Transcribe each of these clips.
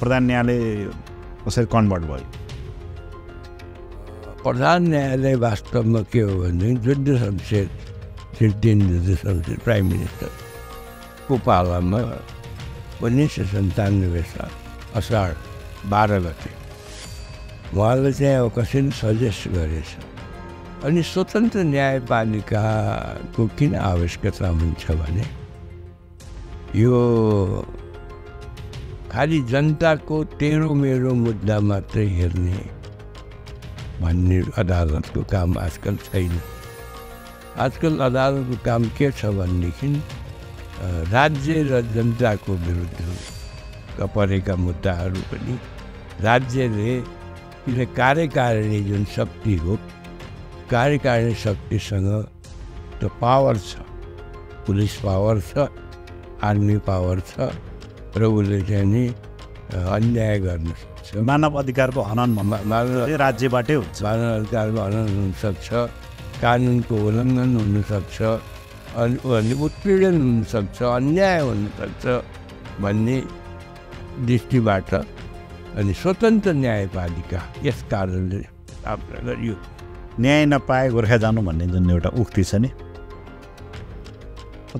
प्रधान न्यायालय कसरी कन्भर्ट भयो प्रधान न्यायालय वास्तवमा के हो भनेदेखि जुद्ध शमशेर सिद्धिन जुद्ध शमशेर प्राइम मिनिस्टरको पालामा उन्नाइस सय सन्तानब्बे साल असार बाह्र गते उहाँले चाहिँ अब कसैले सजेस्ट गरेछ अनि स्वतन्त्र न्यायपालिकाको किन आवश्यकता हुन्छ भने यो खालि जनताको टेढो मेरो मुद्दा मात्रै हेर्ने भन्ने अदालतको काम आजकल छैन आजकल अदालतको काम के छ भनेदेखि राज्य र जनताको विरुद्ध परेका मुद्दाहरू पनि राज्यले किन कार्यकारिणी जुन शक्ति हो कार्यकारिणी शक्तिसँग त पावर छ पुलिस पावर छ आर्मी पावर छ र उसले चाहिँ नि अन्याय गर्न सक्छ मानव अधिकारको हनन भन्दा राज्यबाटै हुन्छ मानव अधिकारको हनन हुनसक्छ कानुनको उल्लङ्घन हुनसक्छ अनि उत्पीडन हुनसक्छ अन्याय हुनसक्छ भन्ने दृष्टिबाट अनि स्वतन्त्र न्यायपालिका यस कारणले स्थापना गरियो न्याय नपाए गोर्खा जानु भन्ने जुन एउटा उक्ति छ नि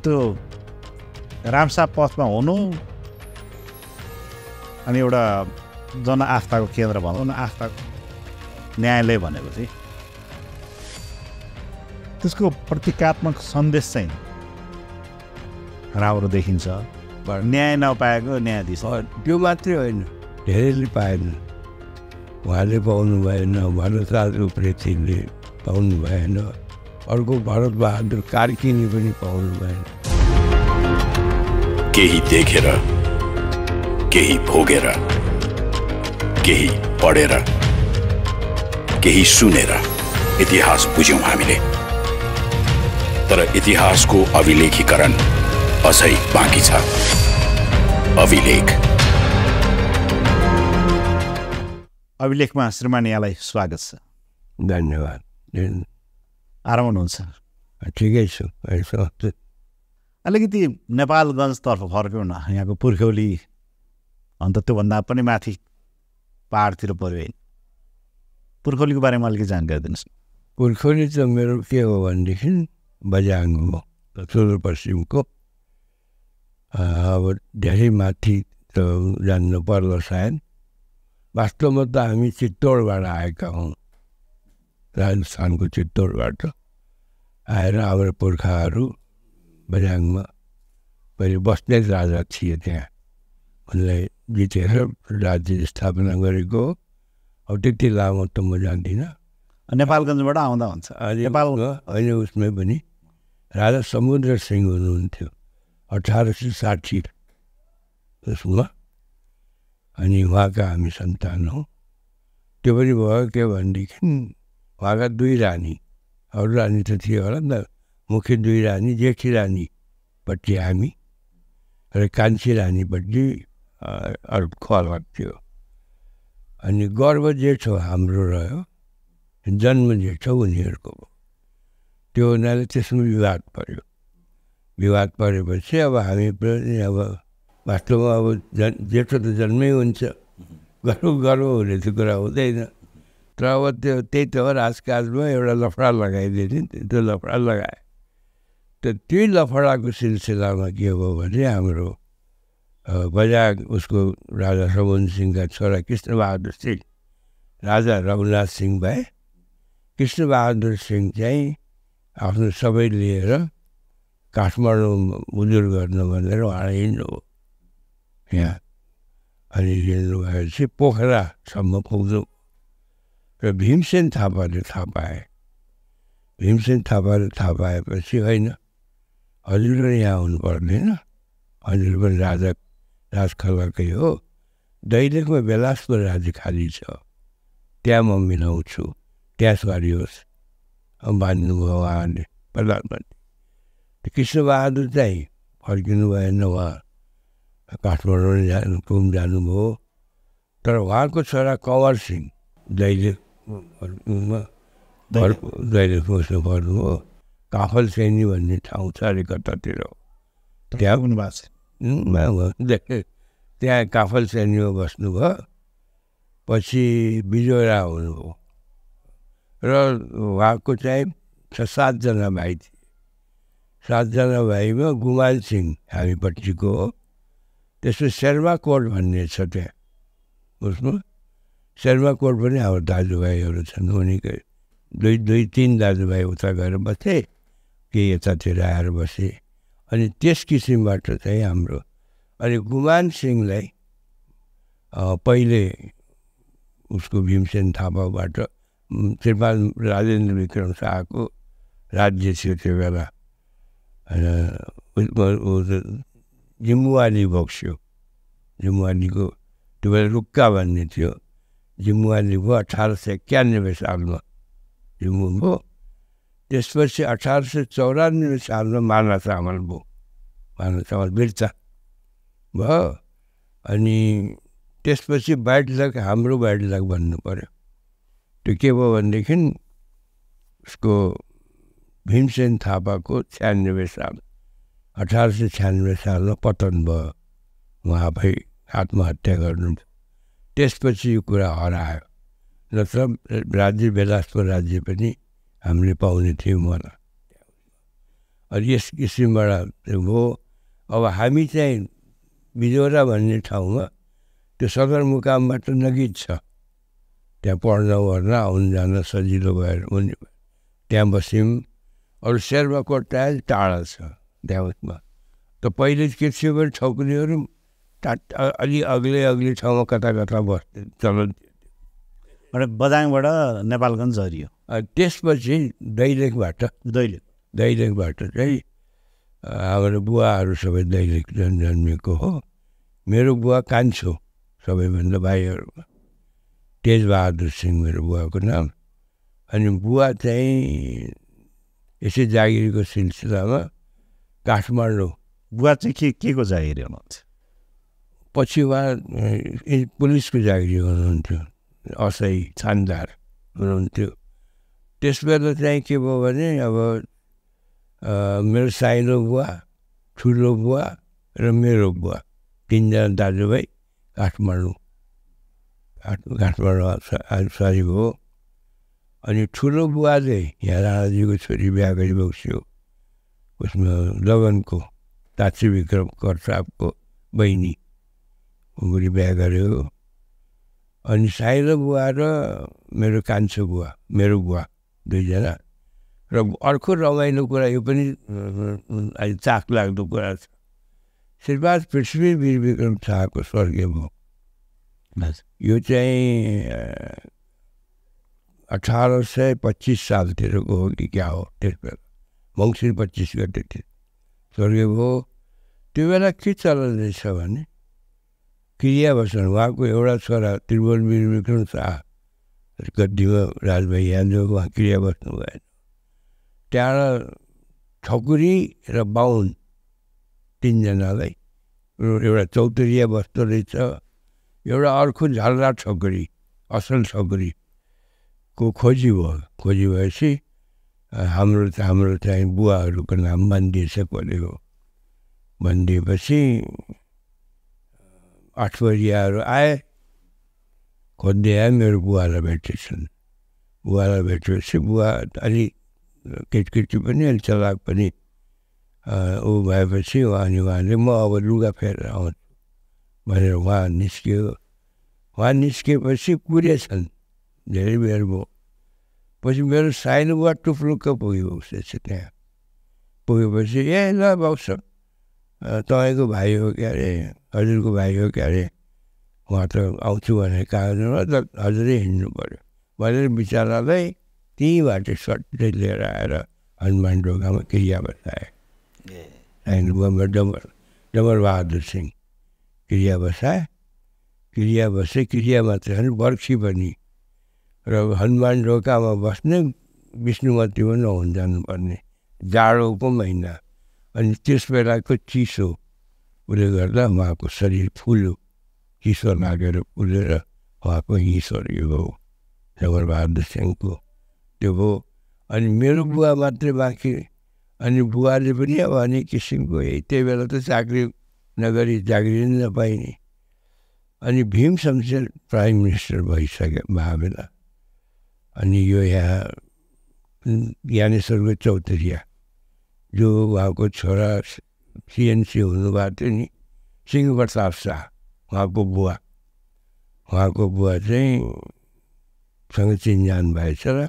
त्यो रामसा पथमा हुनु अनि एउटा जनआस्थाको केन्द्र भनौँ न आस्था न्यायालय चाहिँ त्यसको प्रतीकात्मक सन्देश चाहिँ राम्रो देखिन्छ न्याय नपाएको न्यायाधीश त्यो मात्रै होइन धेरैले पाएन उहाँले पाउनु भएन भरतराज उप्रेतीले पाउनु भएन अर्को भरतबहादुर कार्किनी पनि पाउनु भएन केही देखेर केही भोगेर केही पढेर केही सुनेर इतिहास बुझ्यौँ हामीले तर इतिहासको अभिलेखीकरण अझै बाँकी छ अभिलेख अभिलेखमा श्रीमान यहाँलाई स्वागत छ धन्यवाद आराम हुनुहुन्छ ठिकै छु अलिकति नेपालगञ्जतर्फ फर्क्यौँ न यहाँको पुर्ख्यौली अन्त त्योभन्दा पनि माथि पाहाडतिर पऱ्यो होइन पुर्खौलीको बारेमा अलिकति जानकारी दिनुहोस् न पुर्खौली त मेरो के हो भनेदेखि बजाङ हो सुदूरपश्चिमको अब धेरै माथि त जान्नु पर्दो सायद वास्तवमा त हामी चित्तौडबाट आएका हौँ राजस्थानको चित्तौडबाट आएर हाम्रो पुर्खाहरू बजाङमा पहिले बस्ने राजा थिए त्यहाँ उनलाई जितेर राज्य स्थापना गरेको अब त्यति लामो त म जान्दिनँ नेपालगञ्जबाट आउँदा हुन्छ नेपाल अहिले उसमै पनि राजा समुद्र सिंह हुनुहुन्थ्यो अठार सय साठी उसमा अनि उहाँका हामी सन्तान हौँ त्यो पनि भयो के भनेदेखि उहाँका दुई रानी अरू रानी त थियो होला नि त मुख्य दुई रानी जेठी रानीपट्टि हामी र कान्छी रानीपट्टि अरू अलग थियो अनि गर्व छ हाम्रो रह्यो जन्म छ उनीहरूको त्यो हुनाले त्यसमा विवाद पऱ्यो विवाद परेपछि अब हामी पनि अब वास्तवमा अब जन् जेठो त जन्मै हुन्छ गर्व गर्व हुने त्यो कुरा हुँदैन तर अब त्यो त्यही त हो राजकाजमा एउटा लफडा लगाइदिने त्यो लफडा लगाए त त्यही लफडाको सिलसिलामा के भयो भने हाम्रो बजार उसको राजा रमन सिंहका छोरा कृष्णबहादुर सिंह राजा रघुनाथ सिंह भए कृष्णबहादुर सिंह चाहिँ आफ्नो सबै लिएर काठमाडौँ उजुर गर्नु भनेर उहाँ हिँड्नुभयो यहाँ अनि हिँड्नु भएपछि पोखरासम्म पुग्नु र भीमसेन थापाले थाहा पाए भीमसेन थापाले थाहा पाएपछि होइन हजुर पनि यहाँ हुनुपर्ने होइन हजुर पनि राजा राज हो दैलेखमा बेलासको राज्य खाली छ त्यहाँ म मिलाउँछु त्यहाँ स्वारी होस् बाँध्नुभयो उहाँले प्रधानमन्त्री कृष्णबहादुर चाहिँ फर्किनु भएन उहाँ काठमाडौँ जानु घुम जानुभयो तर उहाँको छोरा कवर सिंह दैलेखमा दैलेखमा उसले गर्नुभयो काफल सेनी भन्ने ठाउँ छ अरे कतातिर त्यहाँ पनि भएको छ त्यहाँ काफल श्रेणीमा बस्नुभयो पछि बिजोरा हुनुभयो र उहाँको चाहिँ छ सातजना भाइ थिए सातजना भाइमा गुमाल सिंह हामीपट्टिको हो त्यसो शेर्मा कोट भन्ने छ त्यहाँ उसमा शेर्मा कोट पनि हाम्रो दाजुभाइहरू छन् उनीकै दुई दुई तिन दाजुभाइ उता गएर बसेँ केही यतातिर आएर बसेँ अनि त्यस किसिमबाट चाहिँ हाम्रो अनि गुमान सिंहलाई पहिले उसको भीमसेन थापाबाट त्रिपाल राजेन्द्र विक्रम शाहको राज्य थियो त्यो बेला जिम्मुवाली बक्स्यो जिम्मुवालीको त्यो बेला रुक्का भन्ने थियो जिम्मुवाली भयो अठार सय एक्कानब्बे सालमा जिम्मु भयो त्यसपछि अठार सय चौरानब्बे सालमा माना चामल भयो माना चामल बिर्ता भयो अनि त्यसपछि लग हाम्रो लग भन्नु पऱ्यो त्यो के भयो भनेदेखि उसको भीमसेन थापाको छ्यानब्बे साल अठार सय छ्यानब्बे सालमा पतन भयो उहाँ आफै आत्महत्या गर्नु त्यसपछि यो कुरा हरायो नत्र राज्य बेलासपुर राज्य पनि हामीले पाउने थियौँ होला अनि यस किसिमबाट भयो अब हामी चाहिँ बिजोरा भन्ने ठाउँमा त्यो सदरमुकामबाट नगिद छ त्यहाँ पढ्न ओर्न आउन जान सजिलो भएर हुने त्यहाँ बस्यौँ अरू शेर्वाकोट टायल टाढा छ देवतमा त पहिले के थियो भने ठकुरीहरू टाट अलि अग्लै अग्लै ठाउँमा कता कता बस्थे चलन बदाङबाट नेपालगञ्ज झरियो त्यसपछि दैलेखबाट दैलेख दैलेखबाट चाहिँ हाम्रो बुवाहरू सबै दैलेख जन जन्मिएको हो मेरो बुवा कान्छो सबैभन्दा भाइहरूमा तेजबहादुर सिंह मेरो बुवाको नाम अनि बुवा चाहिँ यसै जागिरको सिलसिलामा काठमाडौँ बुवा चाहिँ के के को जागिरी हुनुहुन्थ्यो पछि उहाँ पुलिसको जागिरी हुनुहुन्थ्यो असै छानदार हुनुहुन्थ्यो त्यसबेला चाहिँ के भयो भने अब मेरो साइलो बुवा ठुलो बुवा र मेरो बुवा तिनजना दाजुभाइ काठमाडौँ काठमाडौँ सरी भयो अनि ठुलो बुवा चाहिँ यहाँ राणाजीको छोरी बिहा गरिबस्यो थियो उसमा लगनको ताची विक्रम कर्साबको बहिनी उनीहरू बिहा गऱ्यो अनि साइलो बुवा र मेरो कान्छो बुवा मेरो बुवा दुईजना र अर्को रमाइलो कुरा यो पनि अहिले चाख लाग्दो कुरा छ श्रीपाद पृथ्वी वीरविक्रम विक्रम शाहको स्वर्गीय भोग यो चाहिँ अठार सय पच्चिस सालतिरको हो कि क्या हो त्यस बेला मङ्सिर पच्चिस गते थियो स्वर्गीय भयो त्यो बेला के चलन रहेछ भने क्रियावसन उहाँको एउटा छोरा त्रिभुवन वीरविक्रम शाह कतिमा राजभाइ यादव उहाँ क्रिया बस्नु भएन त्यहाँबाट ठकुरी र बाहुन तिनजनालाई एउटा चौतरिया बस्दो रहेछ एउटा अर्को झालदार ठकुरी असल ठकुरीको खोजी भयो खोजी भएपछि हाम्रो हाम्रो चाहिँ बुवाहरूको नाम भनिदिएछ कसले हो भनिदिएपछि आठवरियाहरू आए खोज्दै आयो मेरो बुवालाई भेटेछन् बुवालाई भेटेपछि बुवा अलिक केटकेटी पनि अलिक चलाक पनि ऊ भएपछि उहाँ अनि उहाँले म अब लुगा फेरेर आउँछु भनेर उहाँ निस्क्यो उहाँ निस्केपछि कुरेछन् धेरै बेर भयो पछि मेरो साइनोबाट टुप्लुक्क पुग्यो उसले चाहिँ त्यहाँ पुगेपछि ए ल भाउ तपाईँको भाइ हो क्या अरे हजुरको भाइ हो क्या अरे उहाँ त आउँछु भनेर कागजमा त हजुरै हिँड्नु पऱ्यो भनेर बिचरालाई त्यहीँबाट सट्टै लिएर आएर हनुमान ढोकामा क्रिया बसाए डम्बर डमर बहादुर सिंह क्रिया बसाए क्रिया बसे क्रिया मात्र होइन बर्खी पनि र हनुमान ढोकामा बस्ने विष्णुमती पनि नहुन जानुपर्ने जाडोको महिना अनि त्यस बेलाको चिसो उसले गर्दा उहाँको शरीर फुल्यो किशोर गएर पुजेर उहाँको ईश्वर यो हो जगरबहादुर सिंहको त्यो हो अनि मेरो बुवा मात्रै बाँकी अनि बुवाले पनि अब अनेक किसिमको है त्यही बेला त चाकरी नगरी चाकरी नै नपाइने अनि भीम शमशेर प्राइम मिनिस्टर भइसक्यो महाबेला अनि यो यहाँ ज्ञानेश्वरको चौतरिया जो उहाँको छोरा सिएनसी हुनुभएको थियो नि सिंह प्रताप शाह उहाँको बुवा उहाँको बुवा चाहिँ सँग चिनजान भएछ र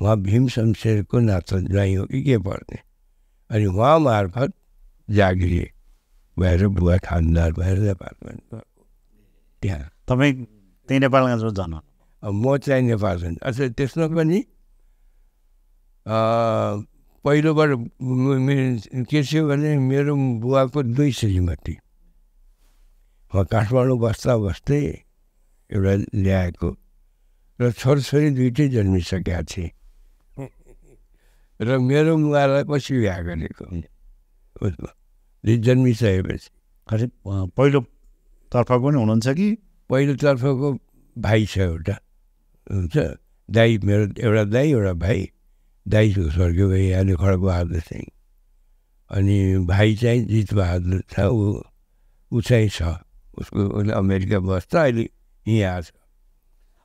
उहाँ भीम शमशेरको नाता ज्वाइँ हो कि के पर्ने अनि उहाँ मार्फत जागिरे भएर बुवा खानदार भएर नेपालमा त्यहाँ तपाईँ त्यही नेपालमा जन्म म चाहिँ नेपाल अच्छा त्यसमा पनि पहिलोबाट के थियो भने मेरो बुवाको दुई श्रीमती म काठमाडौँ बस्दा बस्दै एउटा ल्याएको र छोराछोरी दुइटै जन्मिसकेका थिए र मेरो मुवालाई पछि बिहा गरेको जन्मिसकेपछि पहिलो तर्फ पनि हुनुहुन्छ कि पहिलोतर्फको भाइ छ एउटा हुन्छ दाई मेरो एउटा दाई एउटा भाइ दाई स्वर्गीय खड्क खड्गबहादुर सिंह अनि भाइ चाहिँ जित बहादुर छ ऊ ऊ चाहिँ छ उसको अमेरिका बस्छ अहिले यहाँ छ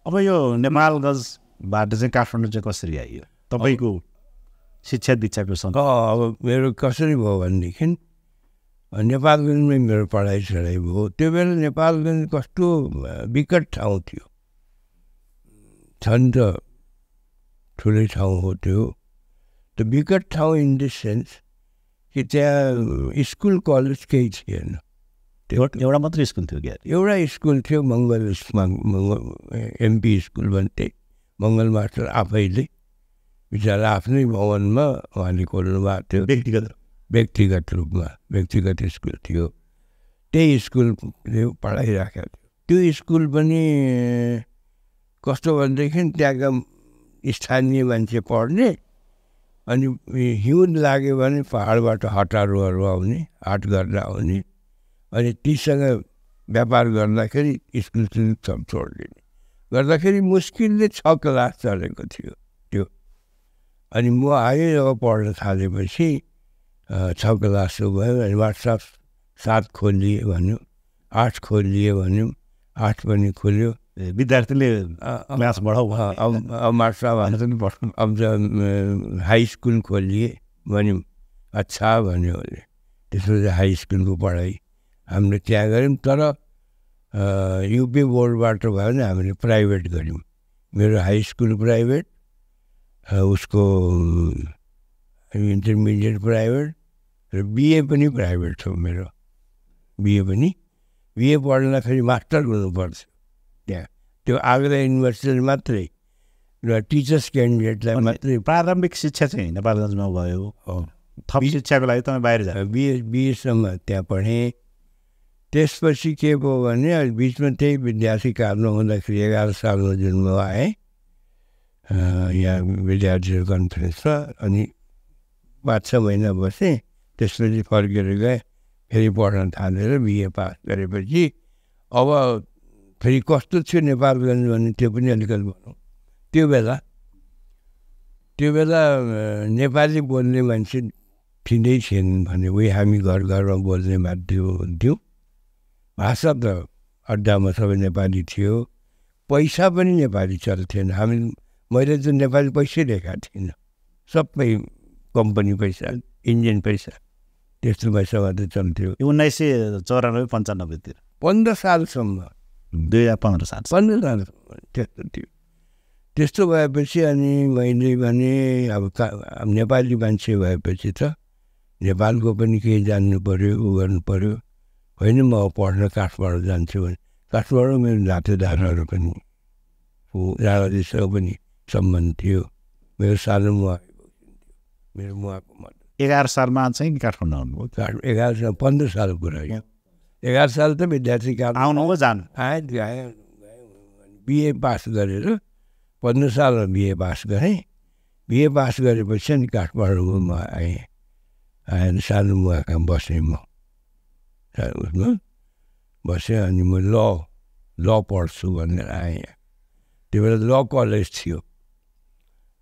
अब यो नेपालगञ्जबाट चाहिँ काठमाडौँ चाहिँ कसरी आइयो तपाईँको शिक्षा दीक्षाको सँग अब मेरो कसरी भयो भनेदेखि नेपालगञ्जमै मेरो पढाइ छडाइ भयो त्यो बेला नेपालगञ्ज कस्तो विकट ठाउँ थियो छन् त ठुलै ठाउँ हो त्यो त विकट ठाउँ इन द सेन्स कि त्यहाँ स्कुल कलेज केही थिएन एउटा मात्रै स्कुल थियो क्या एउटा स्कुल थियो मङ्गल मङ्गल एमपी स्कुल भन्थे मङ्गल मास्टर आफैले बिचरा आफ्नै भवनमा उहाँले खोल्नु भएको थियो व्यक्तिगत व्यक्तिगत रूपमा व्यक्तिगत स्कुल थियो त्यही स्कुलले पढाइराखेको थियो त्यो स्कुल पनि कस्तो भनेदेखि त्यहाँका स्थानीय मान्छे पढ्ने अनि हिउँद लाग्यो भने पाहाडबाट हटारोहरू आउने हाट गर्दा आउने अनि तीसँग व्यापार गर्दाखेरि स्कुल सब छोडिदिने गर्दाखेरि मुस्किलले छ क्लास चलेको थियो त्यो अनि म आयो जब पढ्न थालेपछि छ क्लासको भयो अनि वाट्सएप सात खोलिए भन्यो आठ खोलिए भन्यो आठ पनि खोल्यो विद्यार्थीले म्याथ बढाउ वाट्सएप अब हाई स्कुल खोलिए भन्यौँ अच्छा भन्यो उसले त्यसपछि हाई स्कुलको पढाइ हामीले त्यहाँ गऱ्यौँ तर युपी बोर्डबाट भयो भने हामीले प्राइभेट गऱ्यौँ मेरो हाई स्कुल प्राइभेट उसको इन्टरमिडिएट प्राइभेट र बिए पनि प्राइभेट थियो मेरो बिए पनि बिए पढ्दाखेरि मास्टर हुनुपर्थ्यो त्यहाँ त्यो आग्रा युनिभर्सिटी मात्रै र टिचर्स क्यान्डिडेटलाई मात्रै प्रारम्भिक शिक्षा चाहिँ नेपालगञ्जमा भयो थप शिक्षाको लागि तपाईँ बाहिर जानु बिए बिएसम्म त्यहाँ पढेँ त्यसपछि के भयो भने अहिले बिचमा त्यही विद्यार्थी काममा हुँदाखेरि एघार सालमा म आएँ यहाँ विद्यार्थीहरू कन्फरेन्समा अनि पाँच छ महिना बसेँ त्यसपछि फर्केर गएँ फेरि पढ्न थालेर बिए पास गरेपछि अब फेरि कस्तो थियो नेपालगञ्ज भने त्यो पनि अलिकति भनौँ त्यो बेला त्यो बेला नेपाली बोल्ने मान्छे थिँदै थिएन भने उही हामी घर घरमा बोल्ने बाध्य हुन्थ्यौँ भाषा त अड्डामा सबै नेपाली थियो पैसा पनि नेपाली चल्थेन हामी मैले त नेपाली पैसै लिएका थिइनँ सबै कम्पनी पैसा इन्डियन पैसा त्यस्तो पैसा मात्रै चल्थ्यो उन्नाइस सय चौरानब्बे पन्चानब्बेतिर पन्ध्र सालसम्म दुई हजार पन्ध्र साल पन्ध्र सालसम्म त्यस्तो थियो त्यस्तो भएपछि अनि मैले भने अब का नेपाली मान्छे भएपछि त नेपालको पनि केही जान्नु पऱ्यो ऊ गर्नु पऱ्यो होइन म पढ्न काठमाडौँ जान्छु भने काठमाडौँ मेरो नातेदारहरू पनि ऊ राजाजीसँग पनि सम्बन्ध थियो मेरो सानो मुवा मेरो मुवाको मत एघार सालमा चाहिँ काठमाडौँ आउनुभयो काठ एघार साल पन्ध्र सालको कुरा होइन एघार साल त विद्यार्थी काम आउनु हो जानु आएँ गएँ बिए पास गरेर पन्ध्र सालमा बिए पास गरेँ बिए पास गरेपछि नि काठमाडौँमा म आएँ आएर सानो मुवाका बसेँ म उसमा बसेँ अनि म ल ल पढ्छु भनेर आएँ यहाँ त्यो बेला ल कलेज थियो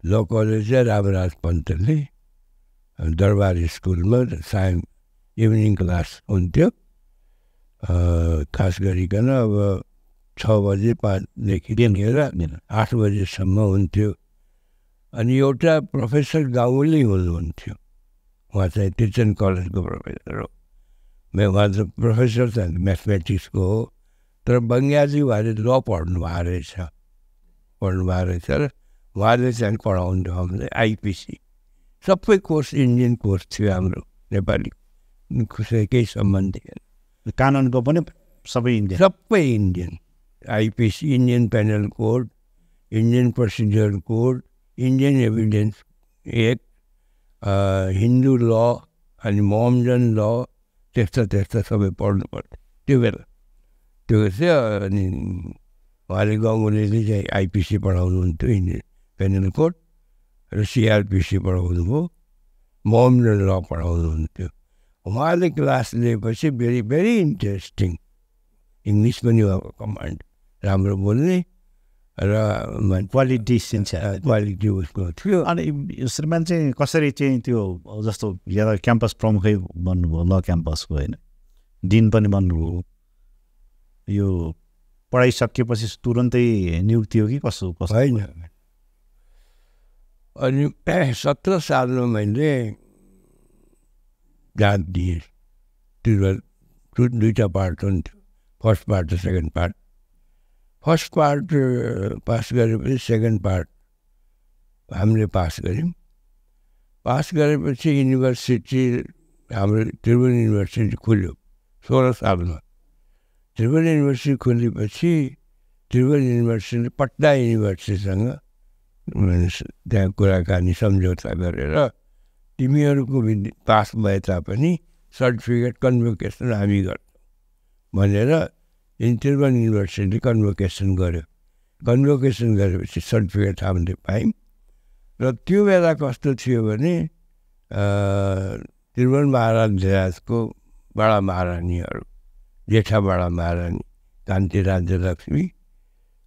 ल कलेज चाहिँ रामराज पन्तले दरबार स्कुलमा सायद इभिनिङ क्लास हुन्थ्यो खास गरिकन अब छ बजे पाँचदेखि लिएर आठ बजेसम्म हुन्थ्यो अनि एउटा प्रोफेसर गाउँले हुनुहुन्थ्यो उहाँ चाहिँ त्रिचन कलेजको प्रोफेसर हो मेरो घर त प्रोफेसर त म्याथमेटिक्सको हो तर बङ्गाली उहाँले ल पढ्नुभएको रहेछ पढ्नुभएको रहेछ र उहाँले चाहिँ पढाउनु हामीलाई आइपिसी सबै कोर्स इन्डियन कोर्स थियो हाम्रो नेपाली केही सम्बन्ध थिएन कानुनको पनि सबै इन्डियन सबै Indian IPC Indian penal code Indian procedure code Indian evidence act Hindu law अनि मोमजन ल त्यस्ता त्यस्ता सबै पढ्नु पर्थ्यो त्यो बेला त्यो चाहिँ अनि उहाँले गङ्गुलीले चाहिँ आइपिसी पढाउनुहुन्थ्यो इन्डियन पेनल कोड र सिआरपिसी पढाउनुभयो मोहम्मद ल पढाउनुहुन्थ्यो उहाँले क्लास लिएपछि भेरी भेरी इन्ट्रेस्टिङ इङ्ग्लिस पनि उहाँको कमान्ड राम्रो बोल्ने र क्वालिटी सेन्स क्वालिटी उसको थियो अनि श्रीमान चाहिँ कसरी चाहिँ त्यो जस्तो यहाँ क्याम्पस प्रमुखै बन्नुभयो ल क्याम्पसको होइन दिन पनि बन्नुभयो यो पढाइ सकिएपछि तुरन्तै नियुक्ति हो कि कसो कसो होइन अनि सत्र सालमा मैले जात दिएँ दुईवटा पार्ट हुन्थ्यो फर्स्ट पार्ट र second part first part pass गरेपछि सेकेन्ड पार्ट हामीले पास गऱ्यौँ पास गरेपछि युनिभर्सिटी हाम्रो त्रिभुवन युनिभर्सिटी खुल्यो सोह्र सालमा त्रिभुवन युनिभर्सिटी खोलेपछि त्रिभुवन युनिभर्सिटी पटना युनिभर्सिटीसँग त्यहाँ कुराकानी सम्झौता गरेर तिमीहरूको पास भए तापनि सर्टिफिकेट कन्भोकेसन हामी गर्छौँ भनेर इन्टरभन युनिभर्सिटीले कन्भोकेसन गर्यो कन्भोकेसन गरेपछि सर्टिफिकेट हामीले पायौँ र त्यो बेला कस्तो थियो भने त्रिभुवन महाराजको बडा महारानीहरू जेठा बडा महारानी कान्ति राज्यलक्ष्मी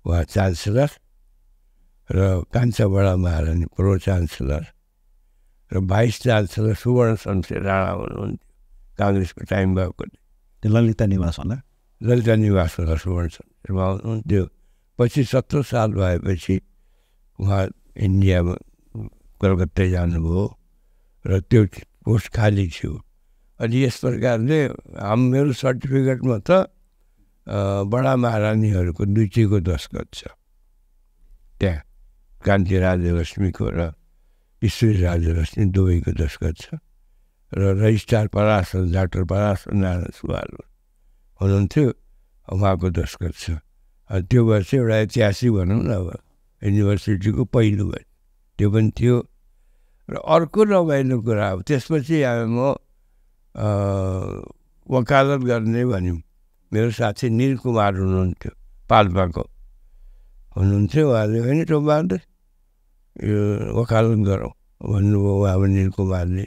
उहाँ चान्सलर र कान्छा बडा महारानी प्रो चान्सलर र भाइस चान्सलर सुवर्ण शमशेर राणा हुनुहुन्थ्यो काङ्ग्रेसको टाइम भएको ललिता निवास होला ललिता निवासको रस भन्छन् उहाँ हुनुहुन्थ्यो पछि सत्र साल भएपछि उहाँ इन्डियामा कलकत्तै जानुभयो र त्यो पोस्ट खाली थियो अनि यस प्रकारले हाम्रो सर्टिफिकेटमा त बडा महारानीहरूको दुइटीको दस्कत छ त्यहाँ कान्ति राजलक्ष्मीको र ईश्वरी राजलक्ष्मी दुवैको दस्कत छ र रजिस्टार पराशन डाक्टर परासन नारायण सुवाल हुनुहुन्थ्यो उहाँको दस्खत छ त्यो वर्ष एउटा ऐतिहासिक भनौँ न अब युनिभर्सिटीको पहिलो भयो त्यो पनि थियो र अर्को रमाइलो कुरा अब त्यसपछि म वकालत गर्ने भन्यौँ मेरो साथी निल कुमार हुनुहुन्थ्यो पाल्पाको हुनुहुन्थ्यो उहाँले होइन टोबार यो वकालत गरौँ भन्नुभयो उहाँ निल कुमारले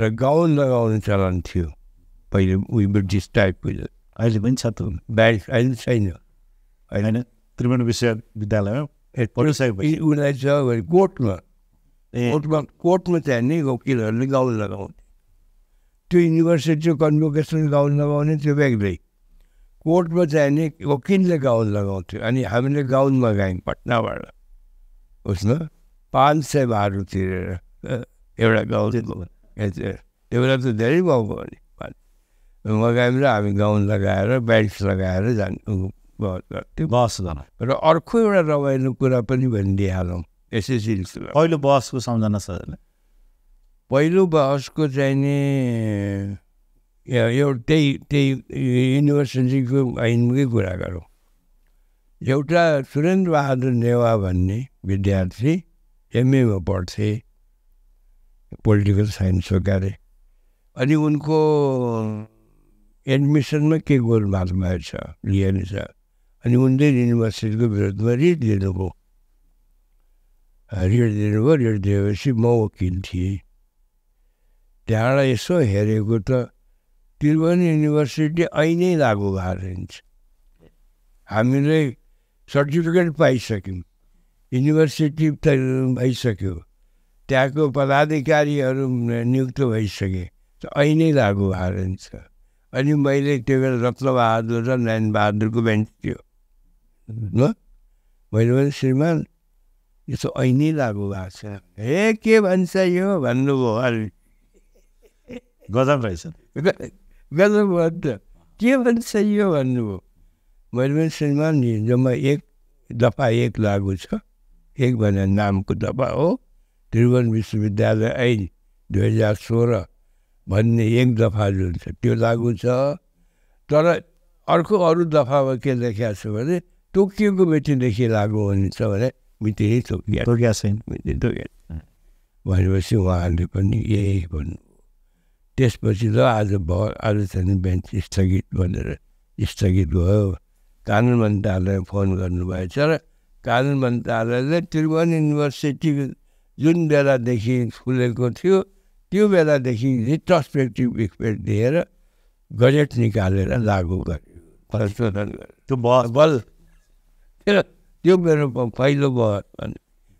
र गाउन लगाउने चलन थियो पहिले उयो ब्रिटिस टाइपको अहिले पनि छ त ब्यारिस अहिले छैन होइन त्रिभुवन विश्वविद्यालयमा कोर्टमा कोर्टमा कोर्टमा चाहिँ नि वकिलहरूले गाउन लगाउने त्यो युनिभर्सिटी कन्भोकेसन गाउन लगाउने त्यो बेग्लै कोर्टमा नि वकिलले गाउन लगाउँथ्यो अनि हामीले गाउन लगायौँ पटनाबाट उसमा पाँच सय बाह्र तिरेर एउटा गाउँ त्यो बेला त धेरै भाउ भयो नि मगाइम र हामी गाउन लगाएर बेल्ट लगाएर जान् गर्थ्यौँ बस र अर्को एउटा रमाइलो कुरा पनि भनिदिइहालौँ यसै सिलसिला पहिलो बसको सम्झना छ पहिलो बसको चाहिँ नि एउटा त्यही त्यही युनिभर्सिटीको ऐनकै कुरा गरौँ एउटा सुरेन्द्र बहादुर नेवा भन्ने विद्यार्थी एमएमा पढ्थे पोलिटिकल सो सोकारे अनि उनको एडमिसनमा के गोल बादमा छ लिएन छ अनि उनले युनिभर्सिटीको विरुद्धमा रिट लिनुभयो रिट दिनुभयो रिट दिएपछि म वकिल थिएँ त्यहाँबाट यसो हेरेको त त्रिभुवन युनिभर्सिटी ऐनै लागु भएर हिँड्छ हामीले सर्टिफिकेट पाइसक्यौँ युनिभर्सिटी त भइसक्यो त्यहाँको पदाधिकारीहरू नियुक्त भइसके त ऐनै लागु भएर हिँड्छ अनि मैले त्यो बेला रत्नबहादुर र नयनबहादुरको बेन्च थियो ल मैले भने श्रीमान यसो ऐनी लागु भएको छ हे के भन्छ यो भन्नुभयो अरे गजब रहेछ गजब के भन्छ यो भन्नुभयो मैले पनि श्रीमान हिजोमा एक दफा एक लागु छ एक भने नामको दफा हो त्रिभुवन विश्वविद्यालय ऐन दुई हजार सोह्र भन्ने एक दफा जुन छ त्यो लागु छ तर अर्को अरू दफामा के लेखेको छ भने तोकिएको मितिदेखि लागु हुनेछ भने मिति नै तोकिया तोकिया छैन मिति भनेपछि उहाँहरूले पनि यही भन्नु त्यसपछि त आज भयो आज चाहिँ बेन्च स्थगित भनेर स्थगित भयो कानुन मन्त्रालय फोन गर्नुभएछ र कानुन मन्त्रालयले त्रिभुवन युनिभर्सिटी जुन बेलादेखि खुलेको थियो त्यो बेलादेखि रिट्रोस्पेक्टिभ इफेक्ट दिएर गजेट निकालेर लागु गर्यो संशोधन गर्यो त्यो बल त्यो मेरो पहिलो बहस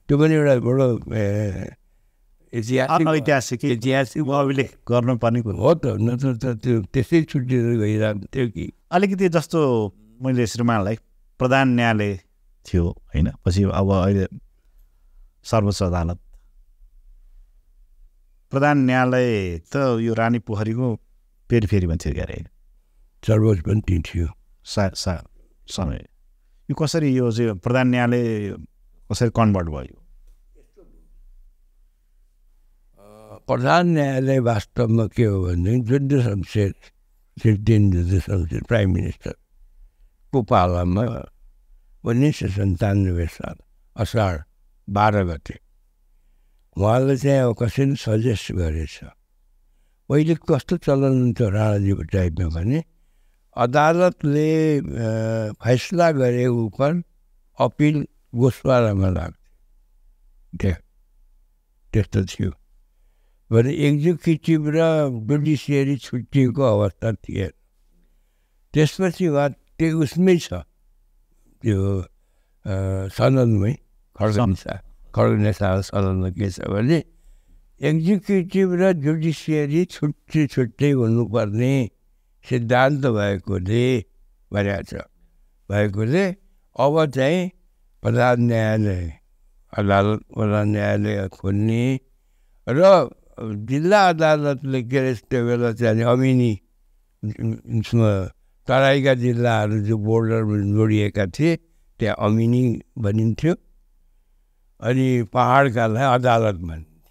त्यो पनि एउटा बडो ऐतिहासिक ऐतिहासिक अहिले गर्नुपर्ने कुरो हो त नत्र त्यो त्यसै छुट्टी गइरहेको थियो कि अलिकति जस्तो मैले श्रीमानलाई प्रधान न्यायालय थियो होइन पछि अब अहिले सर्वोच्च अदालत प्रधान न्यायालय त यो रानी पोखरीको फेरि थियो क्यारे सर्वोच्च पनि थियो सा सा समय यो कसरी यो चाहिँ प्रधान न्यायालय कसरी कन्भर्ट भयो प्रधान न्यायालय वास्तवमा के हो भनेदेखि जुद्ध शमशेर फिफ्टिन जुद्ध शमशेर प्राइम मिनिस्टरको पालामा उन्नाइस सय सन्तानब्बे साल असार बाह्र गते उहाँले चाहिँ अब कसैले सजेस्ट गरेछ पहिले कस्तो चलन हुन्थ्यो राणाजी टाइपमा भने अदालतले फैसला गरे उपर अपिल गोस्वारामा लाग्थ्यो त्यस्तो थियो भने एक्जिक्युटिभ र जुडिसियरी छुट्टिएको अवस्था थिएन त्यसपछि उहाँ त्यो उसमै छ त्यो सदनमै हुन्छ कडक नेताहरूसँग के छ भने एक्जिक्युटिभ र जुडिसियरी छुट्टी छुट्टै हुनुपर्ने सिद्धान्त भएकोले भनेको छ भएकोले अब चाहिँ प्रधान न्यायालय अदालत प्रधान न्यायालय खोल्ने र जिल्ला अदालतले के अरे त्यो बेला चाहिँ अमिनी तराईका जिल्लाहरू जो बोर्डरमा जोडिएका थिए त्यहाँ अमिनी भनिन्थ्यो अनि पाहाडकालाई अदालत भनिन्थ्यो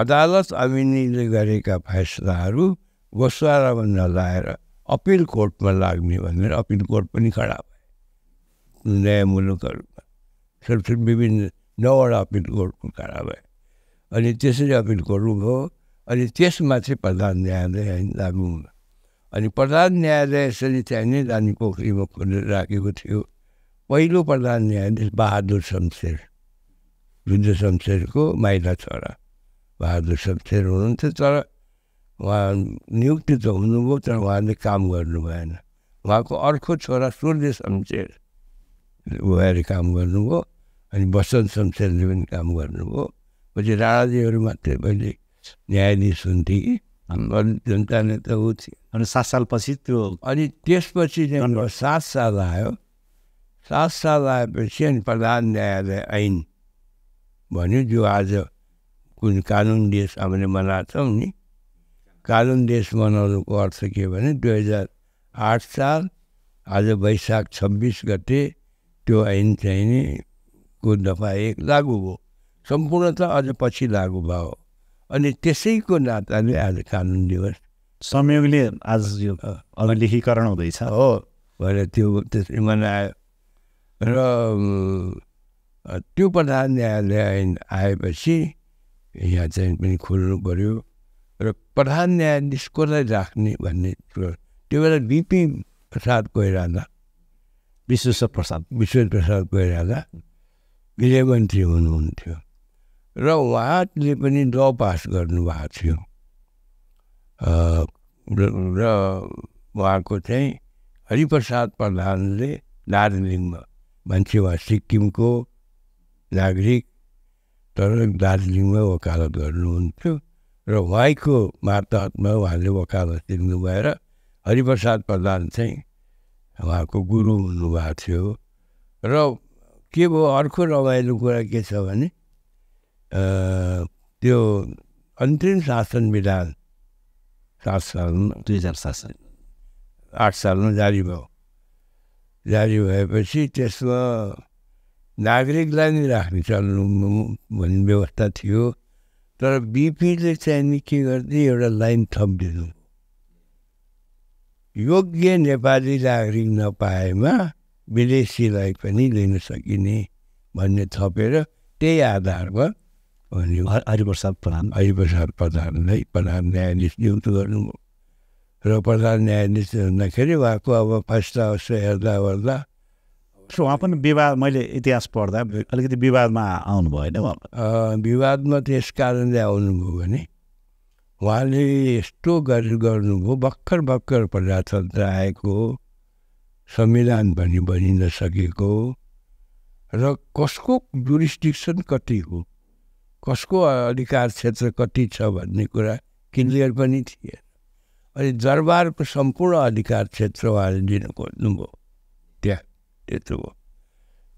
अदालत अमिनीले गरेका फैसलाहरू गोस्वारामा नलाएर अपिल कोर्टमा लाग्ने भनेर अपिल कोर्ट पनि खडा भयो नयाँ मुलुकहरूमा छुट्टै विभिन्न नौवटा अपिल कोर्टमा खडा भयो अनि त्यसरी अपिल कोर्ट भयो अनि त्यसमा चाहिँ प्रधान न्यायालय लाग्नु हुन अनि प्रधान न्यायालय यसरी त्यहाँ नै रानी पोखरीमा खोलेर राखेको थियो पहिलो प्रधान न्यायाधीश बहादुर शमशेर बुद्ध शमशेरको माइला छोरा बहादुर शमशेर हुनुहुन्थ्यो तर उहाँ नियुक्ति त हुनुभयो तर उहाँले काम गर्नु भएन उहाँको अर्को छोरा सूर्य शमशेर भएर काम गर्नुभयो अनि बसन्त शमशेरले पनि काम गर्नुभयो पछि राणाजीहरू मात्रै मैले न्यायाधीश हुन्थेँ कि हुन्थे जनता नेता ऊ थियो अनि सात सालपछि त्यो अनि त्यसपछि सात साल आयो सात साल आएपछि अनि प्रधान न्यायालय ऐन भन्यो जो आज कुन कानुन देश हामीले मनाछौँ नि कानुन देश मनाउनुको अर्थ के भने दुई हजार आठ साल आज वैशाख छब्बिस गते त्यो ऐन चाहिँ नि को दफा एक लागु भयो त अझ पछि लागु भयो अनि त्यसैको नाताले आज कानुन दिवस संयोगले आज यो अलिखीकरण हुँदैछ हो भनेर त्यो त्यसरी मनायो र त्यो प्रधान न्यायालय ऐन आएपछि यहाँ चाहिँ पनि खोल्नु पऱ्यो र प्रधान न्यायाधीश कसलाई राख्ने भन्ने कुरो त्यो बेला बिपी प्रसाद कोइराला विश्वेश्वर प्रसाद विश्वेश्वर प्रसाद कोइराला गृहमन्त्री हुनुहुन्थ्यो र उहाँले पनि ल पास गर्नुभएको थियो र उहाँको चाहिँ हरिप्रसाद प्रधानले दार्जिलिङमा मान्छे उहाँ सिक्किमको नागरिक तर दार्जिलिङमा वकालत गर्नुहुन्थ्यो र वाइको मार्फतमा उहाँले वकालत सिक्नु भएर हरिप्रसाद प्रधान चाहिँ उहाँको गुरु हुनुभएको थियो र के भयो अर्को रमाइलो कुरा के छ भने त्यो अन्तिम शासन विधान सात सालमा दुई हजार सात साल आठ सालमा जारी भयो जारी भएपछि त्यसमा नागरिकलाई नि राख्ने चल्नु भन्ने व्यवस्था थियो तर बिपीले चाहिँ नि के गर्थे एउटा लाइन थपिदिनु योग्य नेपाली नागरिक नपाएमा विदेशीलाई पनि लिन सकिने भन्ने थपेर त्यही आधारमा हरिप्रसाद प्रधान हरिप्रसाद प्रधानलाई प्रधान न्यायाधीश नियुक्त गर्नुभयो र प्रधान न्यायाधीश हुँदाखेरि उहाँको अब फैसला हेर्दा ओर्दा सो उहाँ पनि विवाद मैले इतिहास पढ्दा अलिकति विवादमा आउनु भएन विवादमा त्यस कारणले आउनुभयो भने उहाँले यस्तो गर गर्नुभयो भर्खर भर्खर प्रजातन्त्र आएको संविधान पनि बनिन सकेको र कसको जुरिस्डिक्सन कति हो कसको अधिकार क्षेत्र कति छ भन्ने कुरा क्लियर पनि थिएन अनि दरबारको सम्पूर्ण अधिकार क्षेत्र उहाँले दिनु खोज्नुभयो त्यस्तो भयो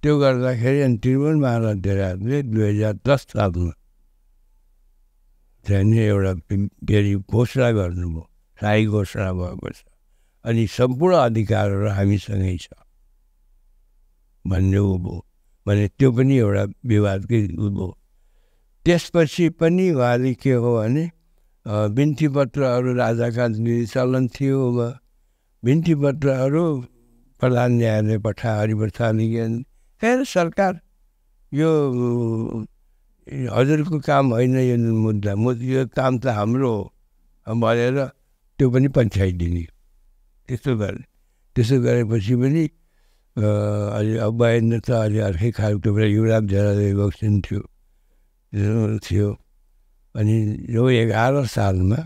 त्यो गर्दाखेरि अनि त्रिभुवन महाराजले दुई हजार दस सालमा चाहिँ एउटा के घोषणा गर्नुभयो साई घोषणा भएको छ अनि सम्पूर्ण अधिकारहरू हामीसँगै छ भन्ने उभो भने त्यो पनि एउटा विवादकै उभो त्यसपछि पनि उहाँले के हो भने बिन्ती राजाका चलन थियो भिन्ती पत्रहरू प्रधान न्यायालय हरिवर्थ हरिप्रसाद खैर सरकार यो हजुरको काम होइन यो मुद्दा मुद्दा यो काम त हाम्रो हो भनेर त्यो पनि दिने त्यस्तो गरे त्यसो गरेपछि पनि अलि अब बयन्द्र त अलि अर्कै खालको बेला युवराज झराले वक्सिन थियो थियो अनि यो एघार सालमा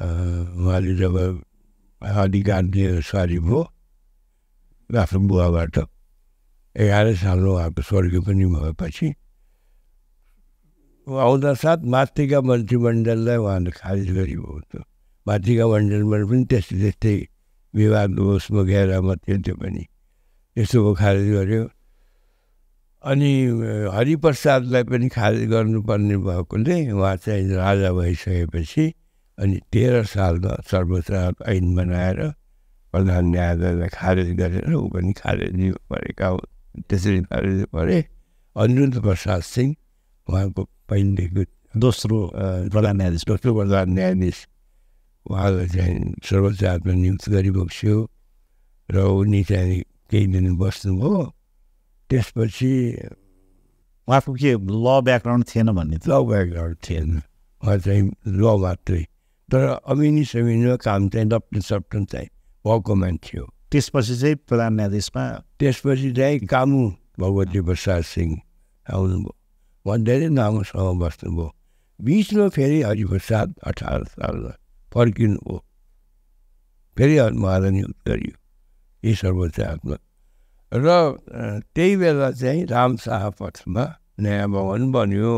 उहाँले जब अधिकार दिएर सरी भयो आफ्नो बुवाबाट एघार सालमा उहाँको स्वर्गीय पनि भएपछि आउँदा साथ माथिका मन्त्रीमण्डललाई उहाँले खारिज गरिएको थियो माथिका मण्डलमा पनि त्यस्तै त्यस्तै विवाद होस् गएर मात्रै त्यो पनि त्यस्तो खारिज खारेज गर्यो अनि हरिप्रसादलाई पनि खारिज गर्नुपर्ने भएकोले उहाँ चाहिँ राजा भइसकेपछि अनि तेह्र सालमा सर्वोच्च ऐन बनाएर प्रधान न्यायालयलाई खारेज गरेर ऊ पनि खारेज परेका त्यसरी खारेज परे अनिरुद्ध प्रसाद सिंह उहाँको पहिलेको दोस्रो प्रधान न्यायाधीश दोस्रो प्रधान न्यायाधीश उहाँलाई चाहिँ सर्वोच्च आदमा नियुक्त गरिबस्यो र उनी चाहिँ केही दिन बस्नुभयो त्यसपछि उहाँको के ल ब्याकग्राउन्ड थिएन भन्ने ल ब्याकग्राउन्ड थिएन उहाँ चाहिँ ल मात्रै तर अमिनी समिनीमा काम चाहिँ लप्टन सप्टन चाहिँ मान्छे थियो त्यसपछि चाहिँ प्रधान न्यायाधीशमा त्यसपछि चाहिँ कामु भगवती प्रसाद सिंह आउनुभयो उहाँ धेरै लामोसँग बस्नुभयो बिचमा फेरि हरिप्रसाद अठार सालमा फर्किनुभयो फेरि महारानी गरियो यी सर्वोच्च आत्मा र त्यही बेला चाहिँ राम शाह पथमा नयाँ भवन बन्यो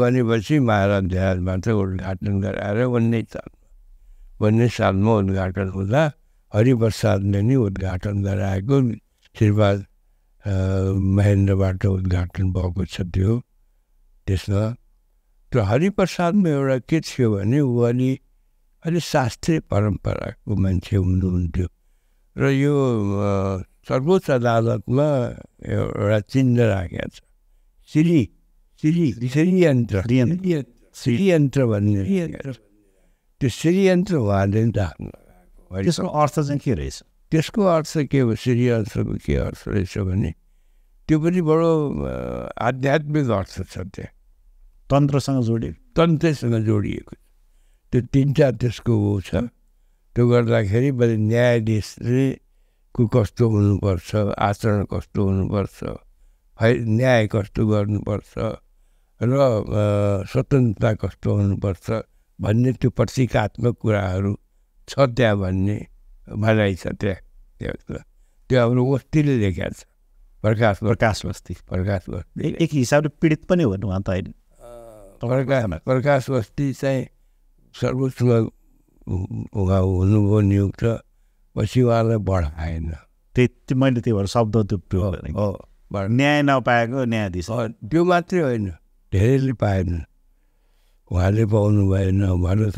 बनेपछि महाराज ध्याजमा चाहिँ उद्घाटन गराएर उन्नाइस सालमा उन्नाइस सालमा उद्घाटन हुँदा हरिप्रसादले नै उद्घाटन गराएको श्रीपाद महेन्द्रबाट उद्घाटन भएको छ त्यो त्यसमा त्यो हरिप्रसादमा एउटा के थियो भने ऊ अलि अलि शास्त्रीय परम्पराको मान्छे हुनुहुन्थ्यो र यो सर्वोच्च अदालतमा एउटा चिन्ह राखेको छ श्री श्री श्रीयन्त्र श्रीयन्त्र भन्ने त्यो श्रीयन्त्र उहाँले राख्नु त्यसको अर्थ चाहिँ के रहेछ त्यसको अर्थ के हो अर्थको के अर्थ रहेछ भने त्यो पनि बडो आध्यात्मिक अर्थ छ त्यहाँ तन्त्रसँग जोडिएको तन्त्रसँग जोडिएको त्यो चार त्यसको ऊ छ त्यो गर्दाखेरि मैले न्यायाधीशले को कस्तो हुनुपर्छ आचरण कस्तो हुनुपर्छ न्याय कस्तो गर्नुपर्छ र स्वतन्त्रता कस्तो हुनुपर्छ भन्ने त्यो प्रतीकात्मक कुराहरू छ त्यहाँ भन्ने भनाइ छ त्यहाँ त्यो त्यो हाम्रो वस्तीले लेखेको छ प्रकाश प्रकाश बस्ती प्रकाश बस्ती एक हिसाबले पीडित पनि हुनु उहाँ त होइन प्रकाश प्रकाश बस्ती चाहिँ सर्वोच्च उहाँ हुनुभयो नियुक्त पछि उहाँलाई बढाएन त्यति मैले त्यही भएर शब्द त्यो प्रयोग न्याय नपाएको न्यायाधीश त्यो मात्रै होइन धेरैले पाएन उहाँले पाउनु भएन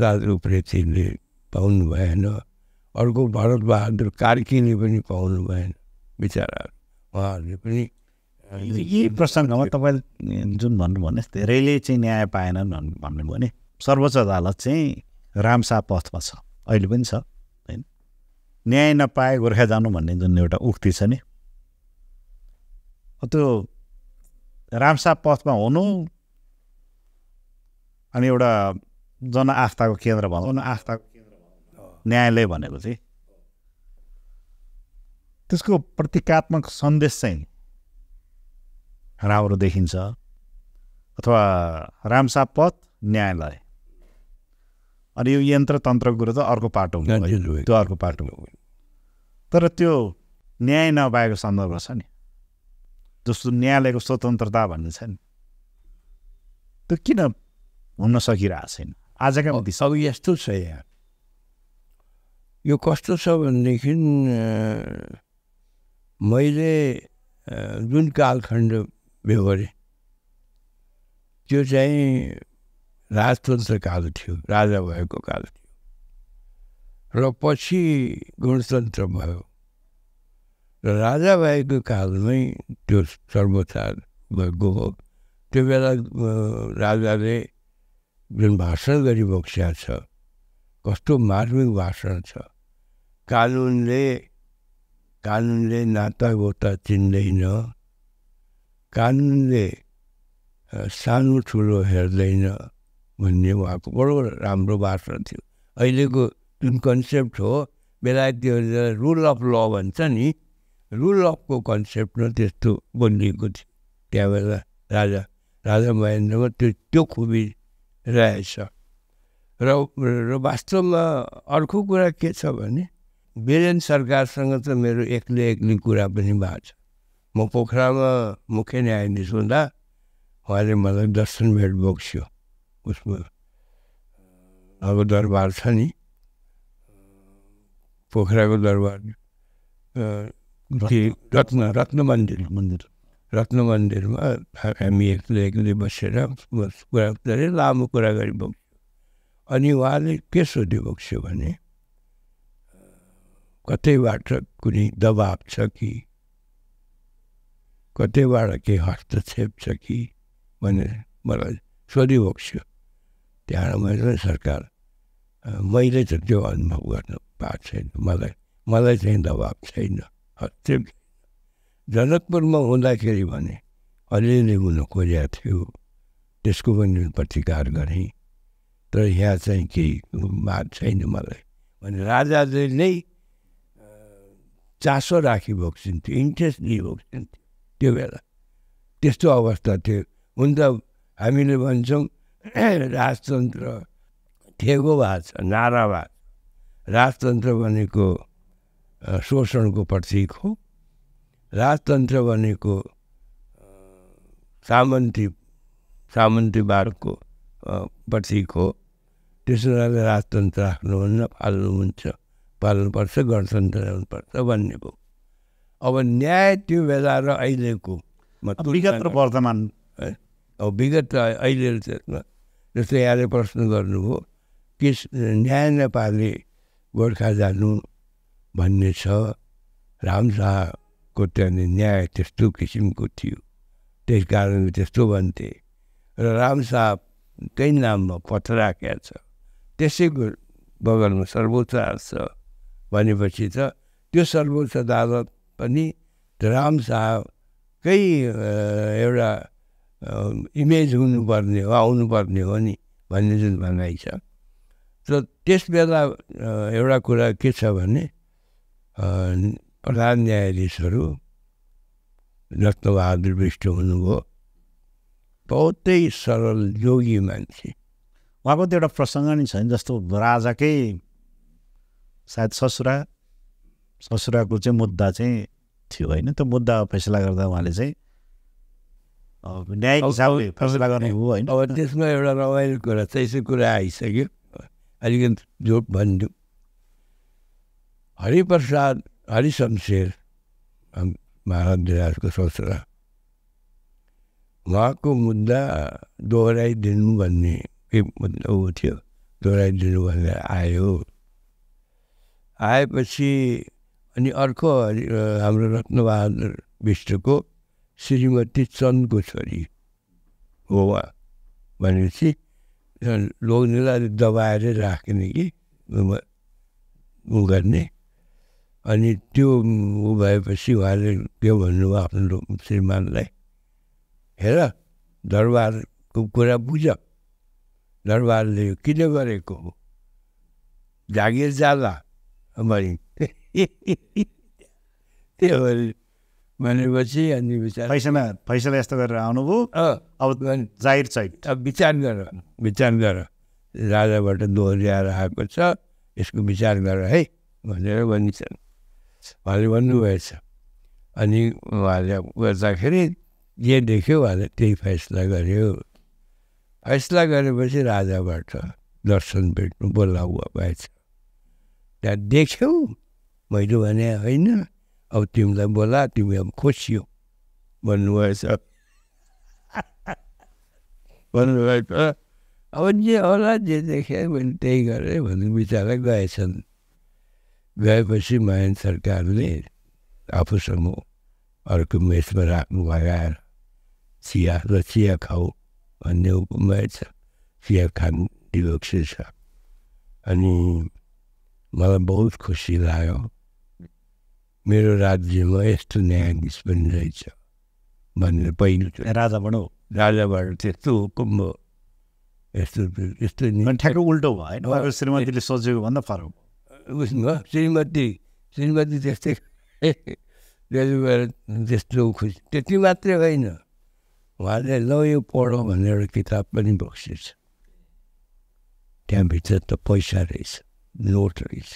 राज उप्रेतीले पाउनु भएन अर्को भरतबहादुर कार्कीले पनि पाउनु भएन बिचराहरू उहाँहरूले पनि यही प्रसङ्गमा तपाईँ जुन भन्नुभयो भने धेरैले चाहिँ न्याय पाएनन् भन्नुभयो भने सर्वोच्च अदालत चाहिँ रामसा पथमा छ अहिले पनि छ होइन न्याय नपाए गोर्खा जानु भन्ने जुन एउटा उक्ति छ नि त्यो रामसा पथमा हुनु अनि एउटा जनआस्थाको केन्द्र भनौँ न आस्थाको न्यायालय भनेको चाहिँ त्यसको प्रतीकात्मक सन्देश चाहिँ राम्रो देखिन्छ अथवा रामसा पथ न्यायालय अनि यो यन्त्रतन्त्रको कुरो त अर्को पाटो त्यो अर्को पाटो तर त्यो न्याय नपाएको सन्दर्भ छ नि जस्तो न्यायालयको स्वतन्त्रता भन्ने छ नि त्यो किन हुन सकिरहेको छैन आजका सबै यस्तो छ यहाँ यो कस्तो छ भनेदेखि मैले जुन कालखण्ड बेहोरेँ त्यो चाहिँ राजतन्त्र काल थियो राजा भएको काल थियो र पछि गणतन्त्र भयो र राजा भएको कालमै त्यो सर्वोच्च भएको हो त्यो बेला राजाले जुन भाषण गरिबक्सिया छ कस्तो मार्मिक भाषण छ कानुनले कानुनले नाता गोता चिन्दैन कानुनले सानो ठुलो हेर्दैन भन्ने उहाँको बडो राम्रो भाषण थियो अहिलेको जुन कन्सेप्ट हो बेलायतीहरूले रुल अफ ल भन्छ नि रुल अफको कन्सेप्टमा त्यस्तो बनिएको थियो त्यहाँ बेला राजा राजा महेन्द्रमा त्यो त्यो खुबी रहेछ र वास्तवमा अर्को कुरा के छ भने बिरेन सरकारसँग त मेरो एक्लै एक्लै कुरा पनि भएको छ म पोखरामा मुख्य न्यायाधीश हुँदा उहाँले मलाई दर्शन भेट बोक्स्यो उसमा अब दरबार छ नि पोखराको दरबार रत्न रत्न मन्दिर मन्दिर रत्न मन्दिरमा हामी एक्लै एक्लै बसेर कुरा लामो कुरा गरी बोक्छु अनि उहाँले के सोध्यो बोक्स्यो भने कतैबाट कुनै दबाब छ कि कतैबाट केही हस्तक्षेप छ कि भनेर मलाई सोधिबोक्स्यो त्यहाँबाट मैले सरकार मैले त त्यो अनुभव गर्न पाएको छैन मलाई मलाई चाहिँ दबाब छैन हस्तक्षेप जनकपुरमा हुँदाखेरि भने अलिअलि हुन खोजेको थियो त्यसको पनि प्रतिकार गरेँ तर यहाँ चाहिँ केही बात छैन मलाई भने राजाले नै चासो राखी भोग्सिन्थ्यो इन्ट्रेस्ट लिई भोग्सिन्थ्यो त्यो बेला त्यस्तो अवस्था थियो हुन त हामीले भन्छौँ राजतन्त्र ठेगो भएको छ नारा भएको राजतन्त्र भनेको शोषणको प्रतीक हो राजतन्त्र भनेको सामन्ती सामन्तीवादको प्रतीक हो त्यसो राजतन्त्र राख्नुहुन्न फाल्नुहुन्छ पाल्नुपर्छ गणतन्त्र ल्याउनुपर्छ भन्नेको अब न्याय त्यो बेला र अहिलेको विगत र वर्तमान अब विगत अहिले जस्तो यहाँले प्रश्न गर्नुभयो कि न्याय नेपालले गोर्खा जानु भन्ने छ रामशाहको त्यहाँनिर न्याय त्यस्तो किसिमको थियो त्यस कारणले त्यस्तो भन्थे र रामशाह त्यही नाममा पत्र राखेको छ त्यसैको बगलमा सर्वोच्च छ भनेपछि त त्यो सर्वोच्च अदालत पनि राम साहबकै एउटा इमेज हुनुपर्ने हो आउनुपर्ने हो नि भन्ने जुन भनाइ छ र त्यस बेला एउटा कुरा के छ भने प्रधान न्यायाधीशहरू रत्नबहादुर विष्ट हुनुभयो बहुतै सरल योगी मान्छे उहाँको त एउटा प्रसङ्ग नै छ नि जस्तो राजाकै सायद ससुरा ससुराको चाहिँ मुद्दा चाहिँ थियो होइन त्यो मुद्दा फैसला गर्दा उहाँले चाहिँ न्याय हिसाबले फैसला गर्ने हो होइन अब त्यसमा एउटा रमाइलो कुरा चाहिँ यसो कुरा आइसक्यो अलिकति जोट भनिदिउँ हरिप्रसाद हरिशमशेर महाराजको ससुरा उहाँको मुद्दा दोहोऱ्याइदिनु भन्ने के मुद्दा ऊ थियो दोहोऱ्याइदिनु भनेर आयो आएपछि अनि अर्को हाम्रो रत्नबहादुर विष्टको श्रीमती चन्दको छोरी हो भनेपछि लोग्नेलाई अलिक दबाएर राख्ने कि ऊ गर्ने अनि त्यो ऊ भएपछि उहाँले के भन्नुभयो आफ्नो श्रीमानलाई हेर दरबारको कुरा बुझ दरबारले किन गरेको हो जागिर जाला त्यही हो भनेपछि अनि विचार फैसला फैसला यस्तो गरेर आउनुभयो अब जाहिर चाहिँ अब विचार गर विचार गर राजाबाट दोहोऱ्याएर आएको छ यसको विचार गर है भनेर भनिन्छन् उहाँले भन्नुभएछ अनि उहाँले गर्दाखेरि जे देख्यो उहाँले त्यही फैसला गर्यो फैसला गरेपछि राजाबाट दर्शन भेट्नु बोलाउ भएछ त्यहाँ देख्यौ मैले भने होइन अब तिमीलाई बोला तिमी अब खोसियो भन्नुभएछ भन्नुभएछ अब जे होला जे देखेँ मैले त्यही गरेँ भन्ने बिचरा गएछन् गएपछि मायन सरकारले आफूसँग अर्को मेचमा राख्नु लगाएर चिया र चिया खाऊ भन्ने उपमा छ चिया खानु डिभक्सी छ अनि मलाई बहुत खुसी लाग्यो मेरो राज्यमा यस्तो न्यायाधीश पनि रहेछ भनेर पहिलो राजाबाट राजाबाट त्यस्तो हुकुम भयो यस्तो यस्तो ठ्याक्कै उल्टो भयो श्रीमतीले सोचेको भन्दा फरक उसमा श्रीमती श्रीमती त्यस्तै गएर त्यस्तो खुसी त्यति मात्रै होइन उहाँले ल यो पढ भनेर एउटा किताब पनि बक्सेछ त्यहाँभित्र त पैसा रहेछ नोट रहेछ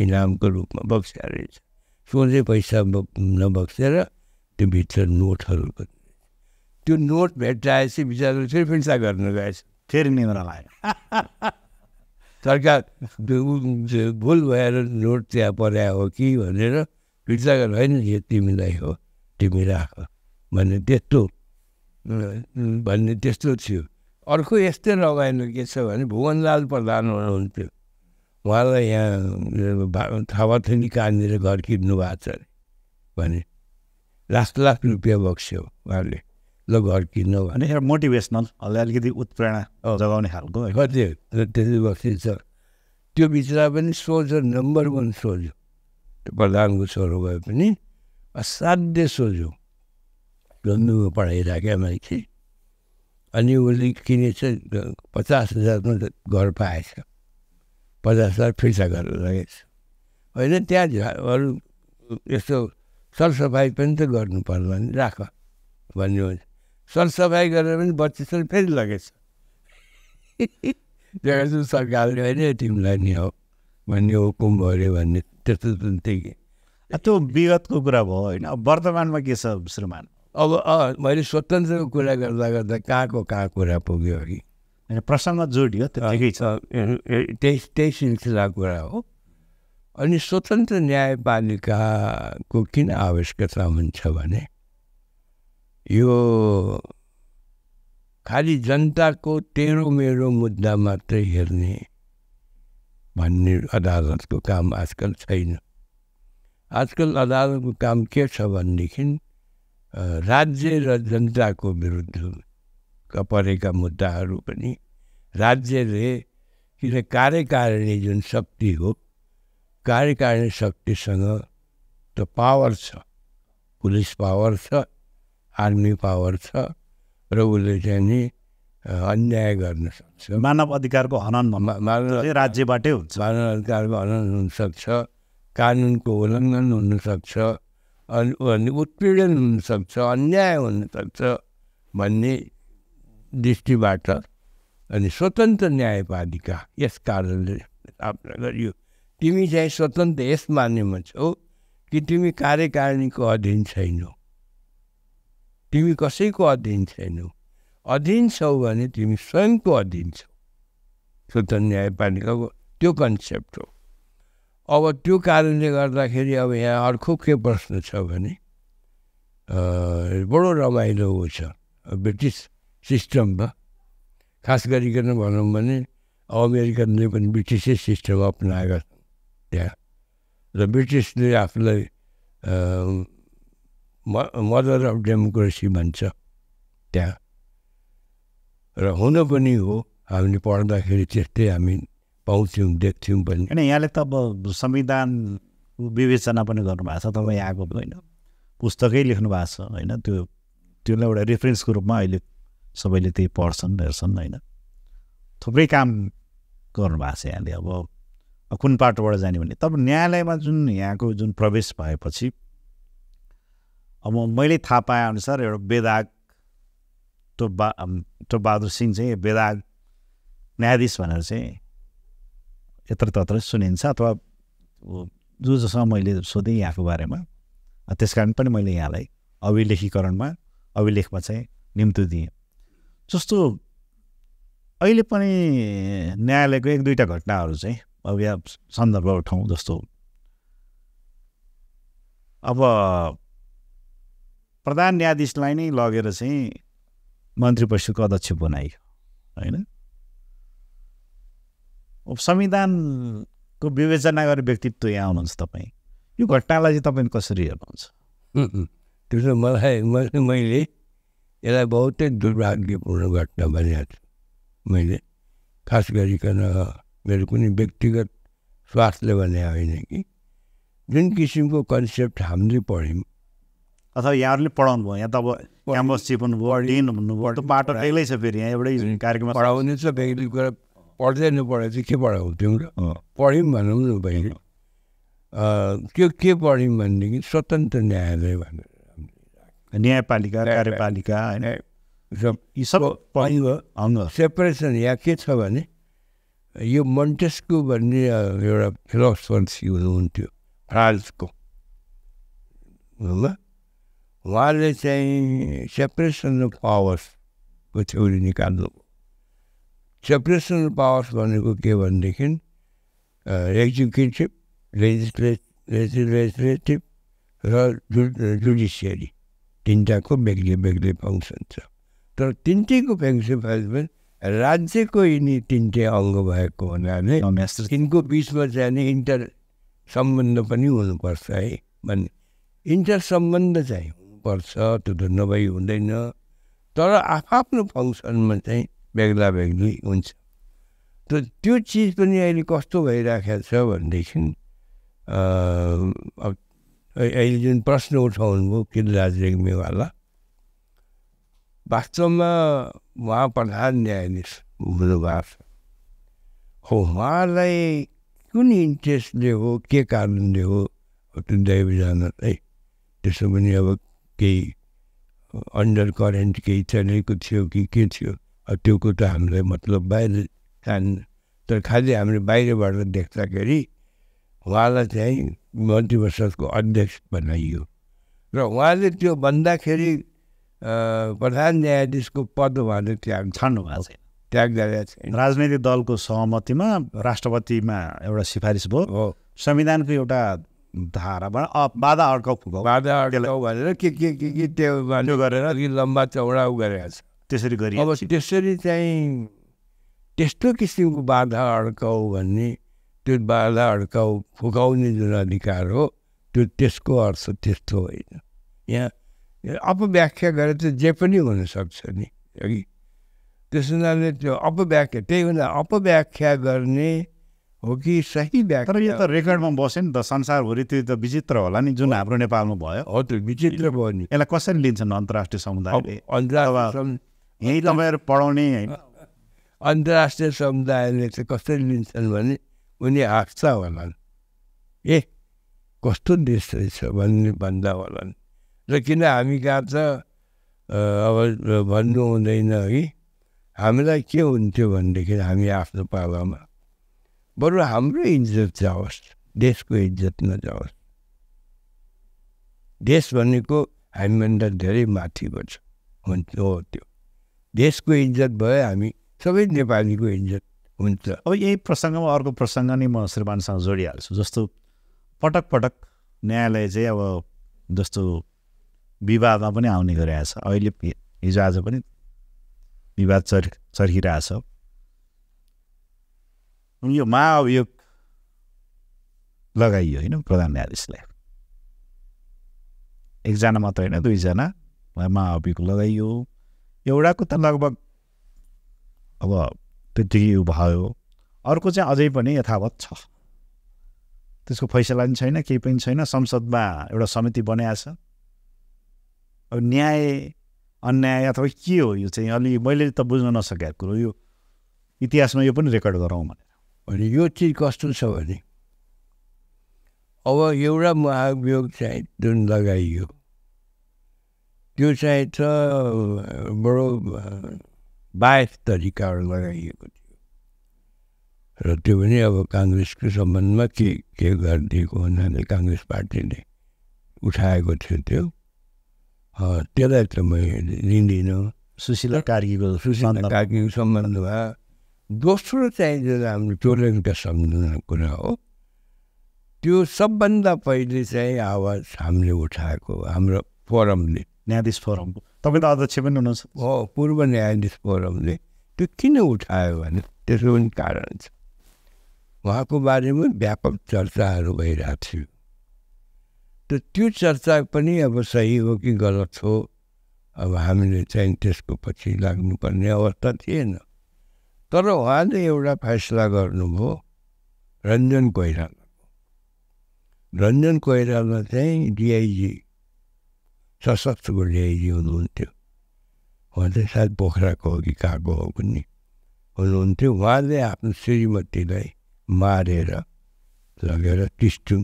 इनामको रूपमा बक्सा रहेछ सोझै पैसा नबक्सेर त्यो भित्र नोटहरू त्यो नोट भेट्टाएपछि बिचरा फेरि फिर्ता गर्न गएछ फेरि निन्द्रा लाग्यो सरकार भुल भएर नोट त्यहाँ पर्या हो कि भनेर फिर्ता गर्नु होइन यो तिमीलाई हो तिमी राख भन्ने त्यस्तो भन्ने त्यस्तो थियो अर्को यस्तै लगाइनु के छ भने भुवनलाल प्रधान हुनुहुन्थ्यो उहाँलाई यहाँ नि कानेर घर किन्नु भएको छ अरे भने लाख लाख रुपियाँ बक्स्यो उहाँले ल घर किन्नु भने मोटिभेसनल अलिकति उत्प्रेरणा जगाउने खालको कति त्यसले बक्सिन्छ त्यो बिचरा पनि सोझो नम्बर वान सोझो प्रधानको छोरो भए पनि असाध्य सोझो लन्डनमा पढाइरहेको मान्छे अनि उसले किनेछ पचास हजारमा घर पाएछ पचास हजार फिर्ता गरेर लगेछ होइन त्यहाँ अरू यस्तो सरसफाइ पनि त गर्नु पर्ला नि राख भन्यो भने सरसफाइ गरेर पनि बत्तिस हजार फेरि लगेछ जग्गा सरकारले होइन तिमीलाई नि हो भन्ने हुकुम अरे भन्ने त्यस्तो पनि त्यही कि त्यो विगतको कुरा भयो होइन अब वर्तमानमा के छ श्रीमान अब मैले स्वतन्त्रको कुरा गर्दा गर्दा कहाँको कहाँ कुरा पुग्यो कि होइन प्रसङ्गमा जोडियो ठिकै छ त्यही त्यही सिलसिला कुरा हो अनि स्वतन्त्र न्यायपालिकाको किन आवश्यकता हुन्छ भने यो खालि जनताको तेरो मेरो मुद्दा मात्रै हेर्ने भन्ने अदालतको काम आजकल छैन आजकल अदालतको काम के छ भनेदेखि राज्य र जनताको विरुद्ध परेका मुद्दाहरू पनि राज्यले किन कार्यकारिणी जुन शक्ति हो कार्यकारिणी शक्तिसँग त पावर छ पुलिस पावर छ आर्मी पावर छ र उसले चाहिँ नि अन्याय गर्न सक्छ मानव अधिकारको हनन मानव राज्यबाटै हुन्छ मानव अधिकारको हनन हुनसक्छ कानुनको उल्लङ्घन हुनसक्छ अनि उत्पीडन हुनसक्छ अन्याय हुनसक्छ भन्ने दृष्टिबाट अनि स्वतन्त्र न्यायपालिका यस कारणले स्थापना गरियो तिमी चाहिँ स्वतन्त्र यस मान्यमा छौ कि तिमी कार्यकारिणीको अधीन छैनौ तिमी कसैको अधीन छैनौ अधीन छौ भने तिमी स्वयंको अधीन छौ स्वतन्त्र न्यायपालिकाको त्यो कन्सेप्ट हो अब त्यो कारणले गर्दाखेरि अब यहाँ अर्को के प्रश्न छ भने बडो रमाइलो छ ब्रिटिस सिस्टममा खास गरिकन भनौँ भने अमेरिकनले पनि ब्रिटिसै सिस्टम अप्नाएका छन् त्यहाँ र ब्रिटिसले आफूलाई मदर अफ डेमोक्रेसी भन्छ त्यहाँ र हुन पनि हो हामीले पढ्दाखेरि त्यस्तै हामी पाउँथ्यौँ देख्थ्यौँ पनि होइन यहाँले त अब संविधान विवेचना पनि गर्नुभएको छ तपाईँ आएको होइन पुस्तकै लेख्नु भएको छ होइन त्यो त्यसलाई एउटा रेफरेन्सको रूपमा अहिले सबैले त्यही पढ्छन् हेर्छन् होइन थुप्रै काम गर्नुभएको छ यहाँले अब कुन पाटोबाट जाने भने तब न्यायालयमा जुन यहाँको जुन प्रवेश भएपछि अब मैले थाहा पाएअनुसार एउटा बेदाग टोपबा टोपबहादुर सिंह चाहिँ बेदाग न्यायाधीश भनेर चाहिँ यत्र तत्र सुनिन्छ अथवा जो जसँग मैले सोधेँ यहाँको बारेमा त्यस कारण पनि मैले यहाँलाई अभिलेखीकरणमा अभिलेखमा चाहिँ निम्तो दिएँ जस्तो अहिले पनि न्यायालयको एक दुईवटा घटनाहरू चाहिँ अब यहाँ सन्दर्भ उठाउँ जस्तो अब प्रधान न्यायाधीशलाई नै लगेर चाहिँ मन्त्री परिषदको अध्यक्ष बनाइयो होइन अब संविधानको विवेचना गरेर व्यक्तित्व यहाँ आउनुहुन्छ तपाईँ यो घटनालाई चाहिँ तपाईँले कसरी हेर्नुहुन्छ त्यो मलाई मैले यसलाई बहुतै दुर्भाग्यपूर्ण घटना भनिरहेको मैले खास गरिकन मेरो कुनै व्यक्तिगत स्वास्थ्यले भने होइन कि जुन किसिमको कन्सेप्ट हामीले पढ्यौँ अथवा यहाँहरूले पढाउनु भयो यहाँ अब क्याम्पस चिपाउनु भयो डेन भन्नुभयो बाटो एक्लै छ फेरि यहाँ एउटै कार्यक्रम पढाउने छ बेग्लै कुरा पढ्दै नपढे चाहिँ के पढाउँथ्यौँ र पढ्यौँ भनौँ न बहिनी त्यो के पढ्यौँ भनेदेखि स्वतन्त्र न्यायालय भनेर न्यायपालिका कार्यपालिका होइन यो सब अङ्ग अङ्ग सेपरेसन यहाँ के छ भने यो मन्टेस्को भन्ने एउटा फिलोसफर हुनुहुन्थ्यो फ्रान्सको ल उहाँले चाहिँ सेपरेसन अफ पावर्सको थ्योरी निकाल्नु सेपरेसन अफ पावर्स भनेको के भनेदेखि एक्जिक्युटिभ लेजिस्ले लेजिस्लेटिभ र जु जुडिसियरी तिनवटाको बेग्लै बेग्लै फङ्सन छ तर तिनटैको फ्याङ्सन राज्यको यिनी तिनटै अङ्ग भएको हुनाले तिनको बिचमा चाहिँ नि इन्टर सम्बन्ध पनि हुनुपर्छ है भन्ने इन्टर सम्बन्ध चाहिँ हुनुपर्छ त्यो त नभई हुँदैन तर आफआफ्नो फङ्सनमा चाहिँ बेग्ला बेग्लै हुन्छ त त्यो चिज पनि अहिले कस्तो भइराखेको छ भनेदेखि अब अहिले जुन प्रश्न उठाउनुभयो किल दार्जिलिङमे मेवाला वास्तवमा उहाँ प्रधान न्यायाधीश हुनुभएको छ हो उहाँलाई कुन इन्ट्रेस्टले हो के कारणले हो त्यो दैव है त्यसो पनि अब केही अन्डर करेन्ट केही चलेको थियो कि के थियो त्योको त हामीलाई मतलब बाहिर कान तर खालि हामीले बाहिरबाट देख्दाखेरि उहाँलाई चाहिँ मन्त्रिपरिषदको अध्यक्ष बनाइयो र उहाँले त्यो भन्दाखेरि प्रधान न्यायाधीशको पद उहाँले त्याग छाड्नु भएको छैन त्याग गरेका छैन राजनैतिक दलको सहमतिमा राष्ट्रपतिमा एउटा सिफारिस भयो हो संविधानको एउटा धारामा बाधा अड्काउ बाधा अड्काउ भनेर के के के के त्यो गरेर अलिक लम्बा चौडा गरेका छ त्यसरी गरी अब त्यसरी चाहिँ त्यस्तो किसिमको बाधा अड्काउ भन्ने त्यो बाला अड्काउ फुकाउने जुन अधिकार हो त्यो त्यसको अर्थ त्यस्तो होइन यहाँ अपव्याख्या गरेर त जे पनि हुनसक्छ नि है त्यस हुनाले त्यो अपव्याख्या त्यही हुँदा अपव्याख्या गर्ने हो कि सही व्याख्या तर यो त रेकर्डमा बस्यो नि त संसारभरि त्यो त विचित्र होला नि जुन हाम्रो नेपालमा भयो हो त्यो विचित्र भयो नि यसलाई कसरी लिन्छन् अन्तर्राष्ट्रिय समुदायले यहीँ तपाईँहरू पढाउने होइन अन्तर्राष्ट्रिय समुदायले चाहिँ कसरी लिन्छन् भने उनी हाँस्छ होलान् ए कस्तो देश रहेछ भन्ने भन्दा होलान् र किन हामी कहाँ त अब भन्नु हुँदैन है हामीलाई के हुन्थ्यो भनेदेखि हामी आफ्नो पालामा बरु हाम्रो इज्जत जाओस् देशको इज्जत नजाओस् देश भनेको हामीभन्दा धेरै माथिबाट हुन्छ हो त्यो देशको इज्जत भयो हामी सबै नेपालीको इज्जत हुन्छ अब यही प्रसङ्गमा अर्को प्रसङ्ग नै म श्रीमानसँग जोडिहाल्छु जस्तो पटक पटक न्यायालय चाहिँ अब जस्तो विवादमा पनि आउने गरिरहेछ अहिले हिजो आज पनि विवाद चर् चर्किरहेछ यो महाअभियोग लगाइयो होइन प्रधान न्यायाधीशलाई एकजना मात्र होइन दुईजना महाअभियोग लगाइयो एउटाको त लगभग अब त्यो उ भयो अर्को चाहिँ अझै पनि यथावत छ त्यसको फैसला पनि छैन केही पनि छैन संसदमा एउटा समिति बनाएछ अब न्याय अन्याय अथवा के हो यो चाहिँ अलि मैले त बुझ्न नसकेको कुरो यो इतिहासमा यो पनि रेकर्ड गरौँ भनेर अनि यो चिज कस्तो छ भने अब एउटा महाभियोग चाहिँ जुन लगाइयो त्यो चाहिँ त बडो बाइस तरिकाहरू लगाइएको थियो र त्यो पनि अब काङ्ग्रेसको सम्बन्धमा के के गरिदिएको हुनाले काङ्ग्रेस पार्टीले उठाएको थियो त्यो त्यसलाई त म लिँदिनँ सुशीला कार्कीको सुशीला कार्कीको सम्बन्धमा दोस्रो चाहिँ जो हाम्रो चोलेनका सम्झना कुरा हो त्यो सबभन्दा पहिले चाहिँ आवाज हामीले उठाएको हाम्रो फोरमले न्यायाधीश फोरमको तपाईँ त अध्यक्ष पनि हुनुहुन्छ हो पूर्व न्यायाधीश फोरमले त्यो किन उठायो भने त्यसको पनि कारण छ उहाँको बारेमा व्यापक चर्चाहरू भइरहेको थियो त त्यो चर्चा पनि अब सही हो कि गलत हो अब हामीले चाहिँ त्यसको पछि लाग्नुपर्ने अवस्था थिएन तर उहाँले एउटा फैसला गर्नुभयो रञ्जन कोइराला रञ्जन कोइराला चाहिँ डिआइजी सशक्तको ल्याइदिनु हुनुहुन्थ्यो उहाँ चाहिँ सायद पोखराको हो कि कहाँको हो पनि हुनुहुन्थ्यो उहाँले आफ्नो श्रीमतीलाई मारेर लगेर टिस्टुङ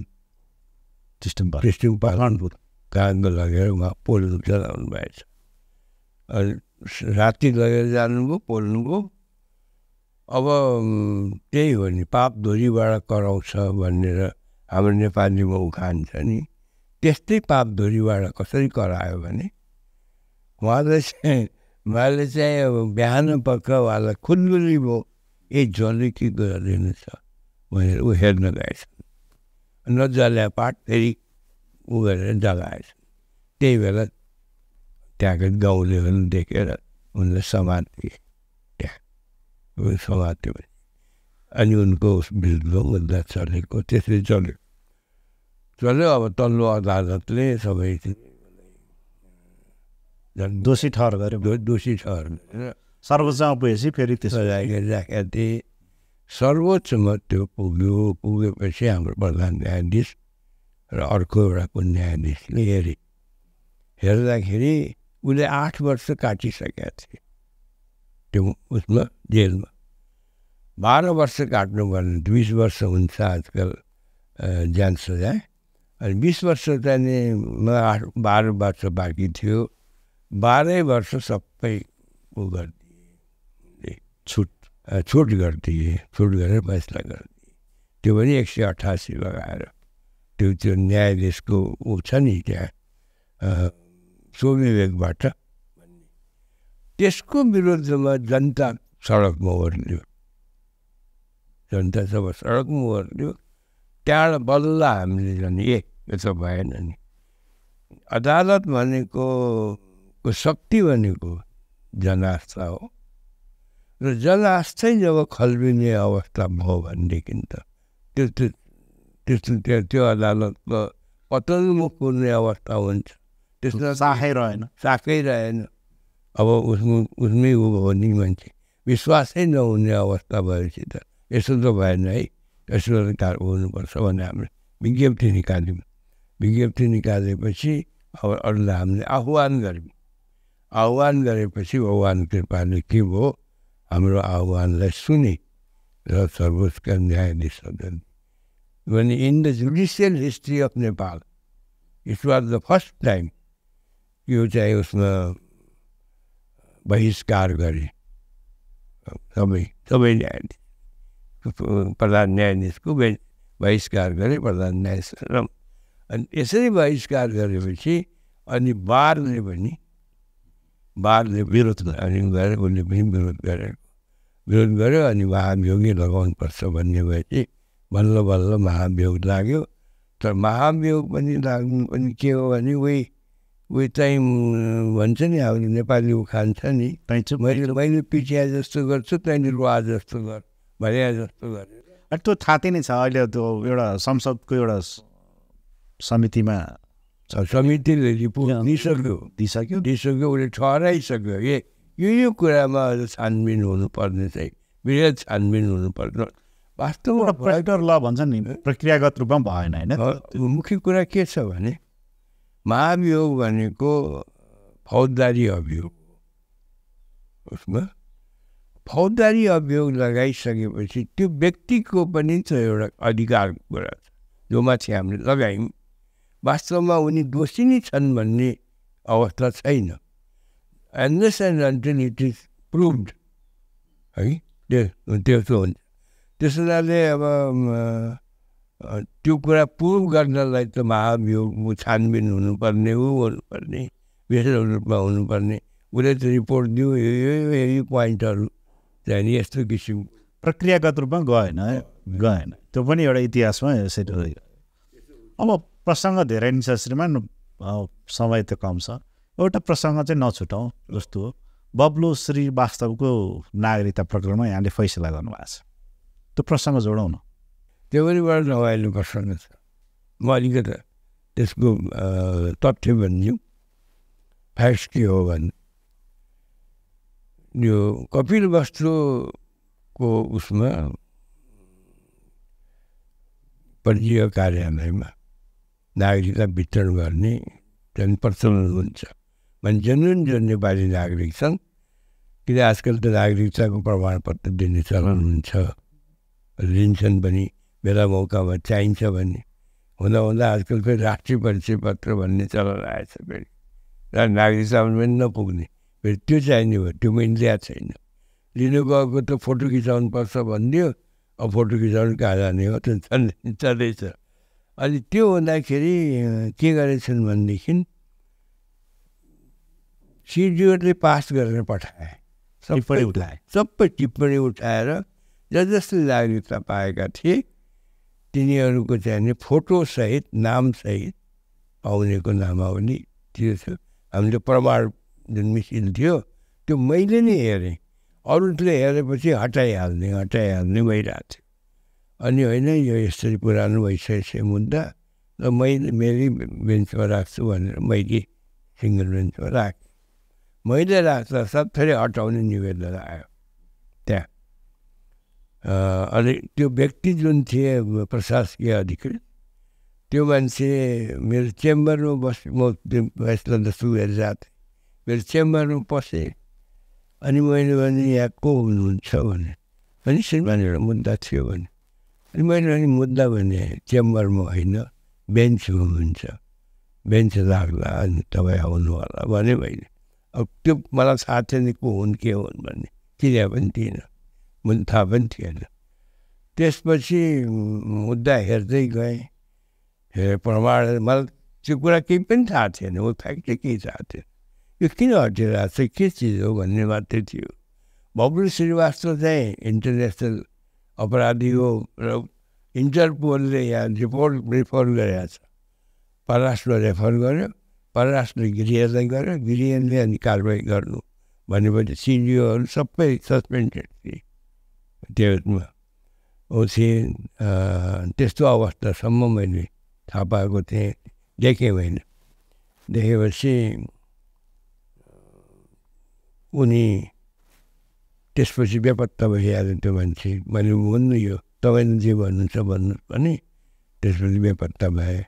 टिस्टुङ टिस्टुङ पालनपुर कानमा लगेर उहाँ पोल्नु चलाउनु भएछ अनि राति लगेर जानुभयो पोल्नुभयो अब त्यही हो नि पाप धुरीबाट कराउँछ भनेर हाम्रो नेपालीमा उखान छ नि त्यस्तै पापधुरीबाट कसरी करायो भने उहाँले चाहिँ उहाँले चाहिँ अब बिहान पक्क उहाँलाई खुल्लुली भयो ए झोली के गरिदिनु छ भनेर ऊ हेर्न गएछन् नजल्या पाठ फेरि ऊ गरेर जगाएछन् त्यही बेला त्यहाँको गाउँले पनि देखेर उनले समाज त्यहाँ समाज अनि उनको विरुद्ध उसलाई चलेको त्यसरी चलेको चल्यो अब तल्लो अदालतले सबै दोषी ठहर गऱ्यो दोषी ठहर सर्वोच्चमा पुगेपछि फेरि त्यसो थिए सर्वोच्चमा त्यो पुग्यो पुगेपछि हाम्रो प्रधान न्यायाधीश र अर्को एउटा कुन न्यायाधीशले हेरे हेर्दाखेरि उसले आठ वर्ष काटिसकेका थिए त्यो उसमा जेलमा बाह्र वर्ष काट्नु काट्नुपर्ने बिस वर्ष हुन्छ आजकल ज्यान सजाय अनि बिस वर्ष चाहिँ मलाई बाह्र वर्ष बाँकी थियो बाह्रै वर्ष सबै ऊ गरिदिएँ छुट छुट गरिदिए छुट गरेर फैसला गरिदिए त्यो पनि एक सय अठासी लगाएर त्यो त्यो न्यायाधीशको ऊ छ नि त्यहाँ स्वविवेकबाट भन्ने त्यसको विरुद्धमा जनता सडकमा ओर्लियो जनता जब सडकमा ओर्लियो त्यहाँबाट बल्ल हामीले झन् एक त्यसो भएन नि अदालत भनेको शक्ति भनेको जनआस्था हो र जनआस्थै जब खल्बिने अवस्था भयो भनेदेखि त त्यस्तो त्यस्तो त्यो त्यो अदालतको पतनमुख हुने अवस्था हुन्छ त्यसमा साखै रहेन साखै रहेन अब उसमा उसमै उ हो नि मान्छे विश्वासै नहुने अवस्था भएपछि त यसो त भएन है यसो हुनुपर्छ भने हामीले विज्ञप्ति निकाल्यौँ विज्ञप्ति निकालेपछि अब अरूलाई हामीले आह्वान गऱ्यौँ आह्वान गरेपछि भगवान् कृपाले के भयो हाम्रो आह्वानलाई सुने र सर्वोच्च न्यायाधीश भने in the judicial history of Nepal it was the first time यो चाहिँ उसमा बहिष्कार गरे सबै सबै न्यायाधीश प्रधान न्यायाधीशको बहिष्कार गरे प्रधान न्यायाधीश अनि यसरी बहिष्कार गरेपछि अनि बारले पनि बारले विरोध अनि गरे उसले पनि विरोध गरे विरोध गर्यो अनि महाभियोगै लगाउनुपर्छ भन्ने भएपछि बल्ल बल्ल महाभियोग लाग्यो तर महाभियोग पनि लाग्नु पनि के हो भने उही उयो चाहिँ भन्छ नि अब नेपाली उखान छ नि मैले मैले पिटिया जस्तो गर्छु तैँले रुवा जस्तो गर भरिया जस्तो गरेर त्यो थाहा नै छ अहिले त्यो एउटा संसदको एउटा समितिमा छ समितिले रिपोर्ट दिइसक्यो दिइसक्यो दिइसक्यो उसले ठहराइसक्यो ए यो यो कुरामा छानबिन हुनुपर्ने चाहिँ विशेष छानबिन हुनुपर्ने वास्तवमा ल भन्छ नि प्रक्रियागत रूपमा भएन होइन मुख्य कुरा के छ भने महाभियोग भनेको फौजदारी अभियोग उसमा फौजदारी अभियोग लगाइसकेपछि त्यो व्यक्तिको पनि छ एउटा अधिकारको कुरा छ जो माथि हामीले लगायौँ वास्तवमा उनी दोषी नै छन् भन्ने अवस्था छैन endless end until it is proved है त्यो त्यस्तो हुन्छ त्यस हुनाले अब त्यो कुरा प्रुभ गर्नलाई त महाभियोग छानबिन हुनुपर्ने हो हुनुपर्ने विशेष रूपमा हुनुपर्ने उसले त रिपोर्ट दियो यो पोइन्टहरू त्यहाँदेखि यस्तो किसिम प्रक्रियागत रूपमा गएन गएन त्यो पनि एउटा इतिहासमा यसरी अब प्रसङ्ग धेरै नि छ श्रीमान समय त कम छ एउटा प्रसङ्ग चाहिँ नछुटाउँ जस्तो हो बब्लु श्रीवास्तवको नागरिकता प्रकरणमा यहाँले फैसला गर्नुभएको छ त्यो प्रसङ्ग जोडौँ न त्यो पनि नभएन प्रसङ्ग छ म अलिकति त्यसको तथ्य भनिदिउँ फ्याक्ट के हो भने यो कपिल वस्तुको उसमा परिचय कार्यालयमा नागरिकता वितरण गर्ने प्रचलन हुन्छ भने जेन्युन जो नेपाली नागरिक छन् किन आजकल त नागरिकताको प्रमाणपत्र दिने चलन हुन्छ लिन्छन् पनि बेला मौकामा चाहिन्छ भने हुँदा हुँदा आजकल फेरि राष्ट्रिय परिचय पत्र भन्ने चलन आएछ फेरि र नागरिकतामा पनि नपुग्ने फेरि त्यो चाहिने भयो त्यो मैले ल्याएको छैन लिनु गएको त फोटो खिचाउनु पर्छ भनिदियो अब फोटो खिचाउनु कहाँ जाने हो त चल्दैछ अनि त्यो हुँदाखेरि के गरेछन् भनेदेखि सिडिओले पास गरेर पठाए सबै उठाए सबै टिप्पणी उठाएर ज जसले नागरिकता पाएका थिए तिनीहरूको चाहिने फोटोसहित नामसहित नाम नामावली त्यो थियो हामीले प्रमाण जुन मिसिन थियो त्यो मैले नै हेरेँ अरूले हेरेपछि हटाइहाल्ने हटाइहाल्ने भइरहेको थियो अनि होइन यो यसरी पुरानो भइसकेपछि मुद्दा र मैले मेरै बेन्चमा राख्छु भनेर मैले सिङ्गल बेन्चमा राखेँ मैले राख्दा सब थरी हटाउने निवेदन आयो त्यहाँ अनि त्यो व्यक्ति जुन थिए प्रशासकीय अधिकृत त्यो मान्छे मेरो चेम्बरमा बस म यसलाई जस्तो गरिरहेको मेरो चेम्बरमा पसेँ अनि मैले भने यहाँ को हुनुहुन्छ भने अनि सिनेमाबाट मुद्दा थियो भने अनि मैले अनि मुद्दा भने चेम्बरमा होइन बेन्चमा हुन्छ बेन्च लाग्ला अनि तपाईँ आउनु होला भने मैले अब त्यो मलाई थाहा थिएन को हुन् के हुन् भन्ने चिन्या पनि थिएन मैले थाहा पनि थिएन त्यसपछि मुद्दा हेर्दै गएँ हेरेँ प्रमाण मलाई त्यो कुरा केही पनि थाहा थिएन ऊ फ्याक्ट्री केही थाहा थिएन यो किन हटिरहेको छ के चिज हो भन्ने मात्रै थियो बब्लु श्रीवास्तव चाहिँ इन्टरनेसनल अपराधीको र इन्टरपोलले यहाँ रिपोर्ट रेफर गरेको छ परराष्ट्र रेफर गर्यो परराष्ट्र गृहलाई गर्यो गृहले अनि कारवाही गर्नु भनेपछि सिडिओहरू सबै सस्पेन्डेड थिए त्यसमा थिएँ त्यस्तो अवस्थासम्म मैले थाहा पाएको थिएँ देखेँ होइन देखेपछि उनी त्यसपछि बेपत्ता भइहाल्यो त्यो मान्छे मैले भन्नु यो तपाईँले जे भन्नुहुन्छ भन्नुहोस् भने त्यसपछि बेपत्ता भए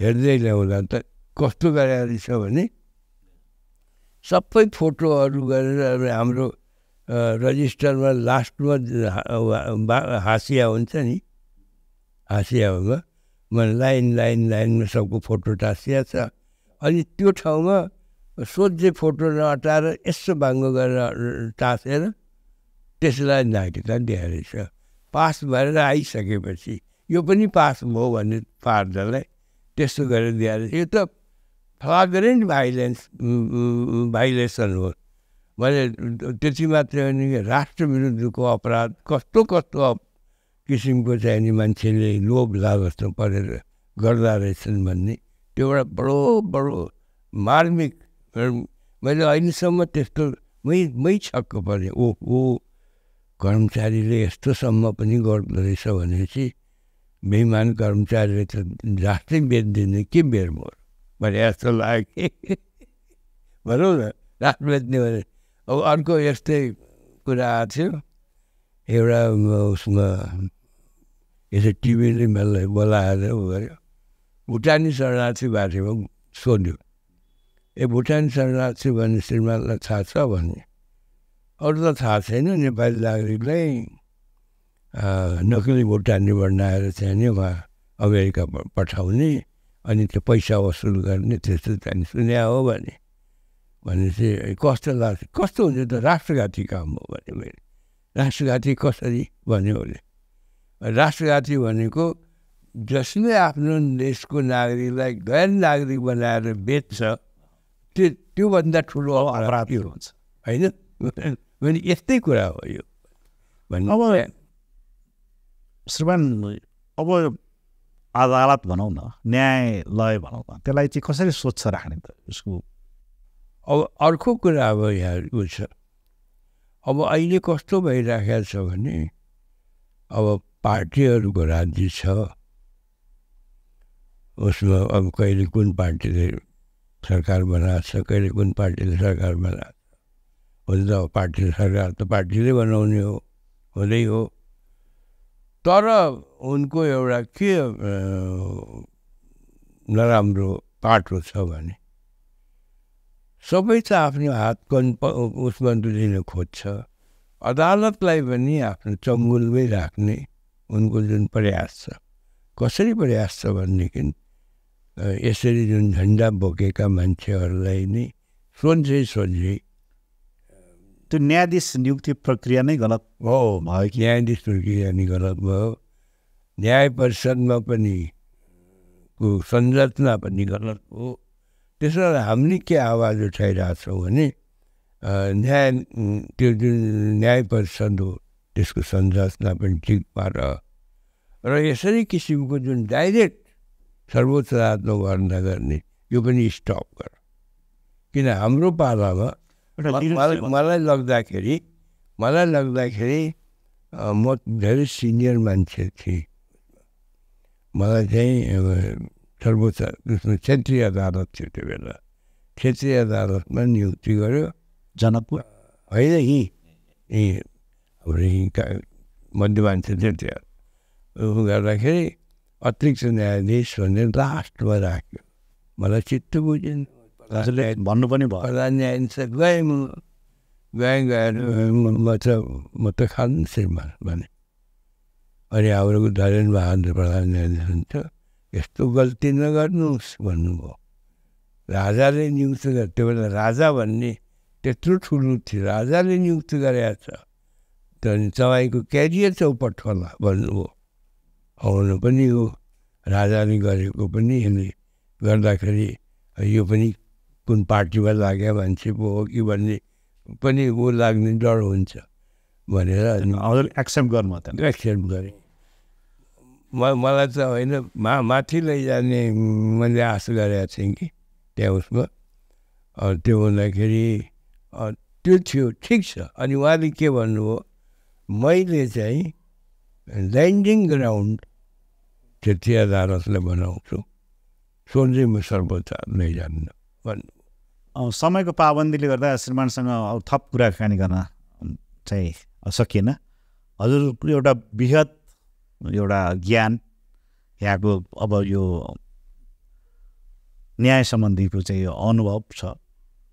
हेर्दै ल्याउँदा त कस्तो गरेर रहेछ भने सबै फोटोहरू गरेर हाम्रो रजिस्टरमा लास्टमा हाँसिया हुन्छ नि हाँसियामा मैले लाइन लाइन लाइनमा सबको फोटो टाँसिया छ अनि त्यो ठाउँमा सोझै फोटो नअटाएर यसो बाङ्गो गरेर टाँसेर त्यसलाई नागरिकता दिएरहेछ पास भएर आइसकेपछि यो पनि पास भयो भन्ने पार्दालाई त्यस्तो गरेर दिएरहेछ यो त फ्लाग्रेन्ट भाइलेन्स भाइलेसन हो भने त्यति मात्रै होइन कि राष्ट्र विरुद्धको अपराध कस्तो कस्तो किसिमको चाहिँ मान्छेले लोभ लागसमा परेर गर्दा रहेछन् भन्ने त्यो एउटा बडो बडो मार्मिक मैले अहिलेसम्म त्यस्तो मै मै छक्क परेँ ओ ओ कर्मचारीले यस्तोसम्म पनि गर्दो रहेछ भनेपछि बेमान कर्मचारीले त लास्टै कि के मोर भने यस्तो लाग्यो कि भनौँ न रात बेच्ने भने अब अर्को यस्तै कुरा आएको थियो एउटा उसमा यसो टिभीले मलाई बोलाएर ऊ गर्यो भुटानी शरणार्थी बारेमा सोध्यो ए भुटानी शरणार्थी भने श्रीमानलाई थाहा छ भने अरू त थाहा छैन नेपाली नागरिकलाई नक्कली भुटान निबन्धाएर चाहिँ नि उहाँ अमेरिका पठाउने अनि त्यो पैसा वसुल गर्ने त्यस्तो चाहिँ सुने हो भने भनेपछि कस्तो लाग्छ कस्तो हुन्छ त राष्ट्रघाती काम हो भने मैले राष्ट्रघाती कसरी भन्यो उसले राष्ट्रघाती भनेको जसले आफ्नो देशको नागरिकलाई गैर नागरिक बनाएर बेच्छ त्यो त्योभन्दा ठुलो अपराधी हुन्छ होइन भने यस्तै कुरा हो यो अब श्रीमान अब अदालत भनौँ न न्यायालय भनौँ न त्यसलाई चाहिँ कसरी स्वच्छ राख्ने त उसको अब अर्को कुरा अब यहाँ उयो छ अब अहिले कस्तो भइराखेको छ भने अब पार्टीहरूको राज्य छ उसमा अब कहिले कुन पार्टीले सरकार बनाएको छ कहिले कुन पार्टीले सरकार बनाएको हुन्छ पार्टी सरकार त पार्टीले बनाउने हो हुँदै हो तर उनको एउटा के नराम्रो पाटो छ भने सबै त आफ्नो हात कन् उसमा लिन खोज्छ अदालतलाई पनि आफ्नो चङ्गुलमै राख्ने उनको जुन प्रयास छ कसरी प्रयास छ भनेदेखि यसरी जुन झन्डा बोकेका मान्छेहरूलाई नै सोझै सोझै त्यो न्यायाधीश नियुक्ति प्रक्रिया नै गलत हो भयो कि न्यायाधीश प्रक्रिया नै गलत भयो न्याय परिषदमा पनि को संरचना पनि गलत हो त्यसबाट हामीले के आवाज उठाइरहेछौँ भने न्याय त्यो जुन न्याय परिषद हो त्यसको संरचना पनि ठिक पार र यसरी किसिमको जुन डाइरेक्ट सर्वोच्च अदालतमा भर्ना गर्ने यो पनि स्टप गर किन हाम्रो पालामा मलाई लग्दाखेरि मलाई लाग्दाखेरि म धेरै सिनियर मान्छे थिएँ मलाई चाहिँ सर्वोच्च उसमा क्षेत्रीय अदालत थियो त्यो बेला क्षेत्रीय अदालतमा नियुक्ति गर्यो जनकपुर होइन यहीँ यहीँ हाम्रो यहीँका मध्यमाञ्चल थियो त्यहाँ ऊ गर्दाखेरि अतिरिक्त न्यायाधीश भनेर लास्टमा राख्यो मलाई चित्त बुझेन भन्नु पनि भयो प्रधान न्यायाधीश गएँ म गएँ गएर म त म त खाँदैन श्रीमान भने अनि हाम्रो धरेन बहादुर प्रधान न्यायाधीश हुन्थ्यो यस्तो गल्ती नगर्नुहोस् भन्नुभयो राजाले नियुक्त गरे त्यो बेला राजा भन्ने त्यत्रो ठुलो थियो राजाले नियुक्त गरेछ छ अनि तपाईँको क्यारियर चौपट होला भन्नुभयो आउनु पनि हो राजाले गरेको पनि यसले गर्दाखेरि यो पनि कुन पार्टीमा लाग्यो मान्छे पो हो कि भन्ने पनि ऊ लाग्ने डर हुन्छ भनेर एक्सेप्ट गर्नु त एक्सेप्ट गरेँ म मलाई त होइन मा माथि लैजाने मैले आश गरेको थिएँ कि त्यहाँ उसमा त्यो हुँदाखेरि त्यो थियो ठिक छ अनि उहाँले के भन्नुभयो मैले चाहिँ ल्यान्डिङ ग्राउन्ड त्यो अदालतलाई बनाउँछु म सर्वोच्च लैजान्न समयको पाबन्दीले गर्दा श्रीमानसँग अब थप कुराकानी गर्न चाहिँ सकिएन हजुर एउटा बृहत एउटा ज्ञान यहाँको अब यो न्याय सम्बन्धीको चाहिँ यो अनुभव छ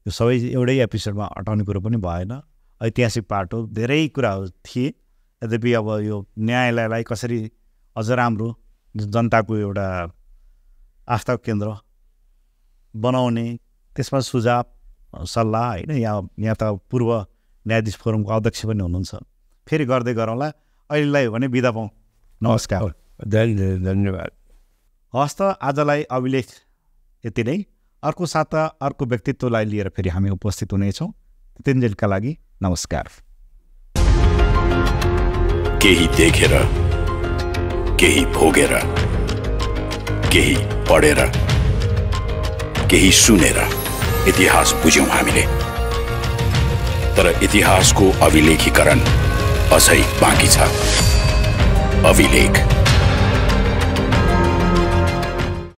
यो सबै एउटै एपिसोडमा अटाउने कुरो पनि भएन ऐतिहासिक पाठ धेरै कुराहरू थिए यद्यपि अब यो न्यायालयलाई कसरी अझ राम्रो जनताको एउटा आस्था केन्द्र बनाउने त्यसमा सुझाव सल्लाह होइन यहाँ यहाँ त पूर्व न्यायाधीश फोरमको अध्यक्ष पनि हुनुहुन्छ फेरि गर्दै गरौँला अहिलेलाई भने बिदा पाउँ नमस्कार धन्यवाद हस् त आजलाई अभिलेख यति नै अर्को साथ अर्को व्यक्तित्वलाई लिएर फेरि हामी उपस्थित हुनेछौँ तिनजेलका लागि नमस्कार केही देखेर केही भोगेर केही पढेर केही सुनेर इतिहास बुझ्यौँ हामीले तर इतिहासको अभिलेखीकरण अझै बाँकी छ अभिलेख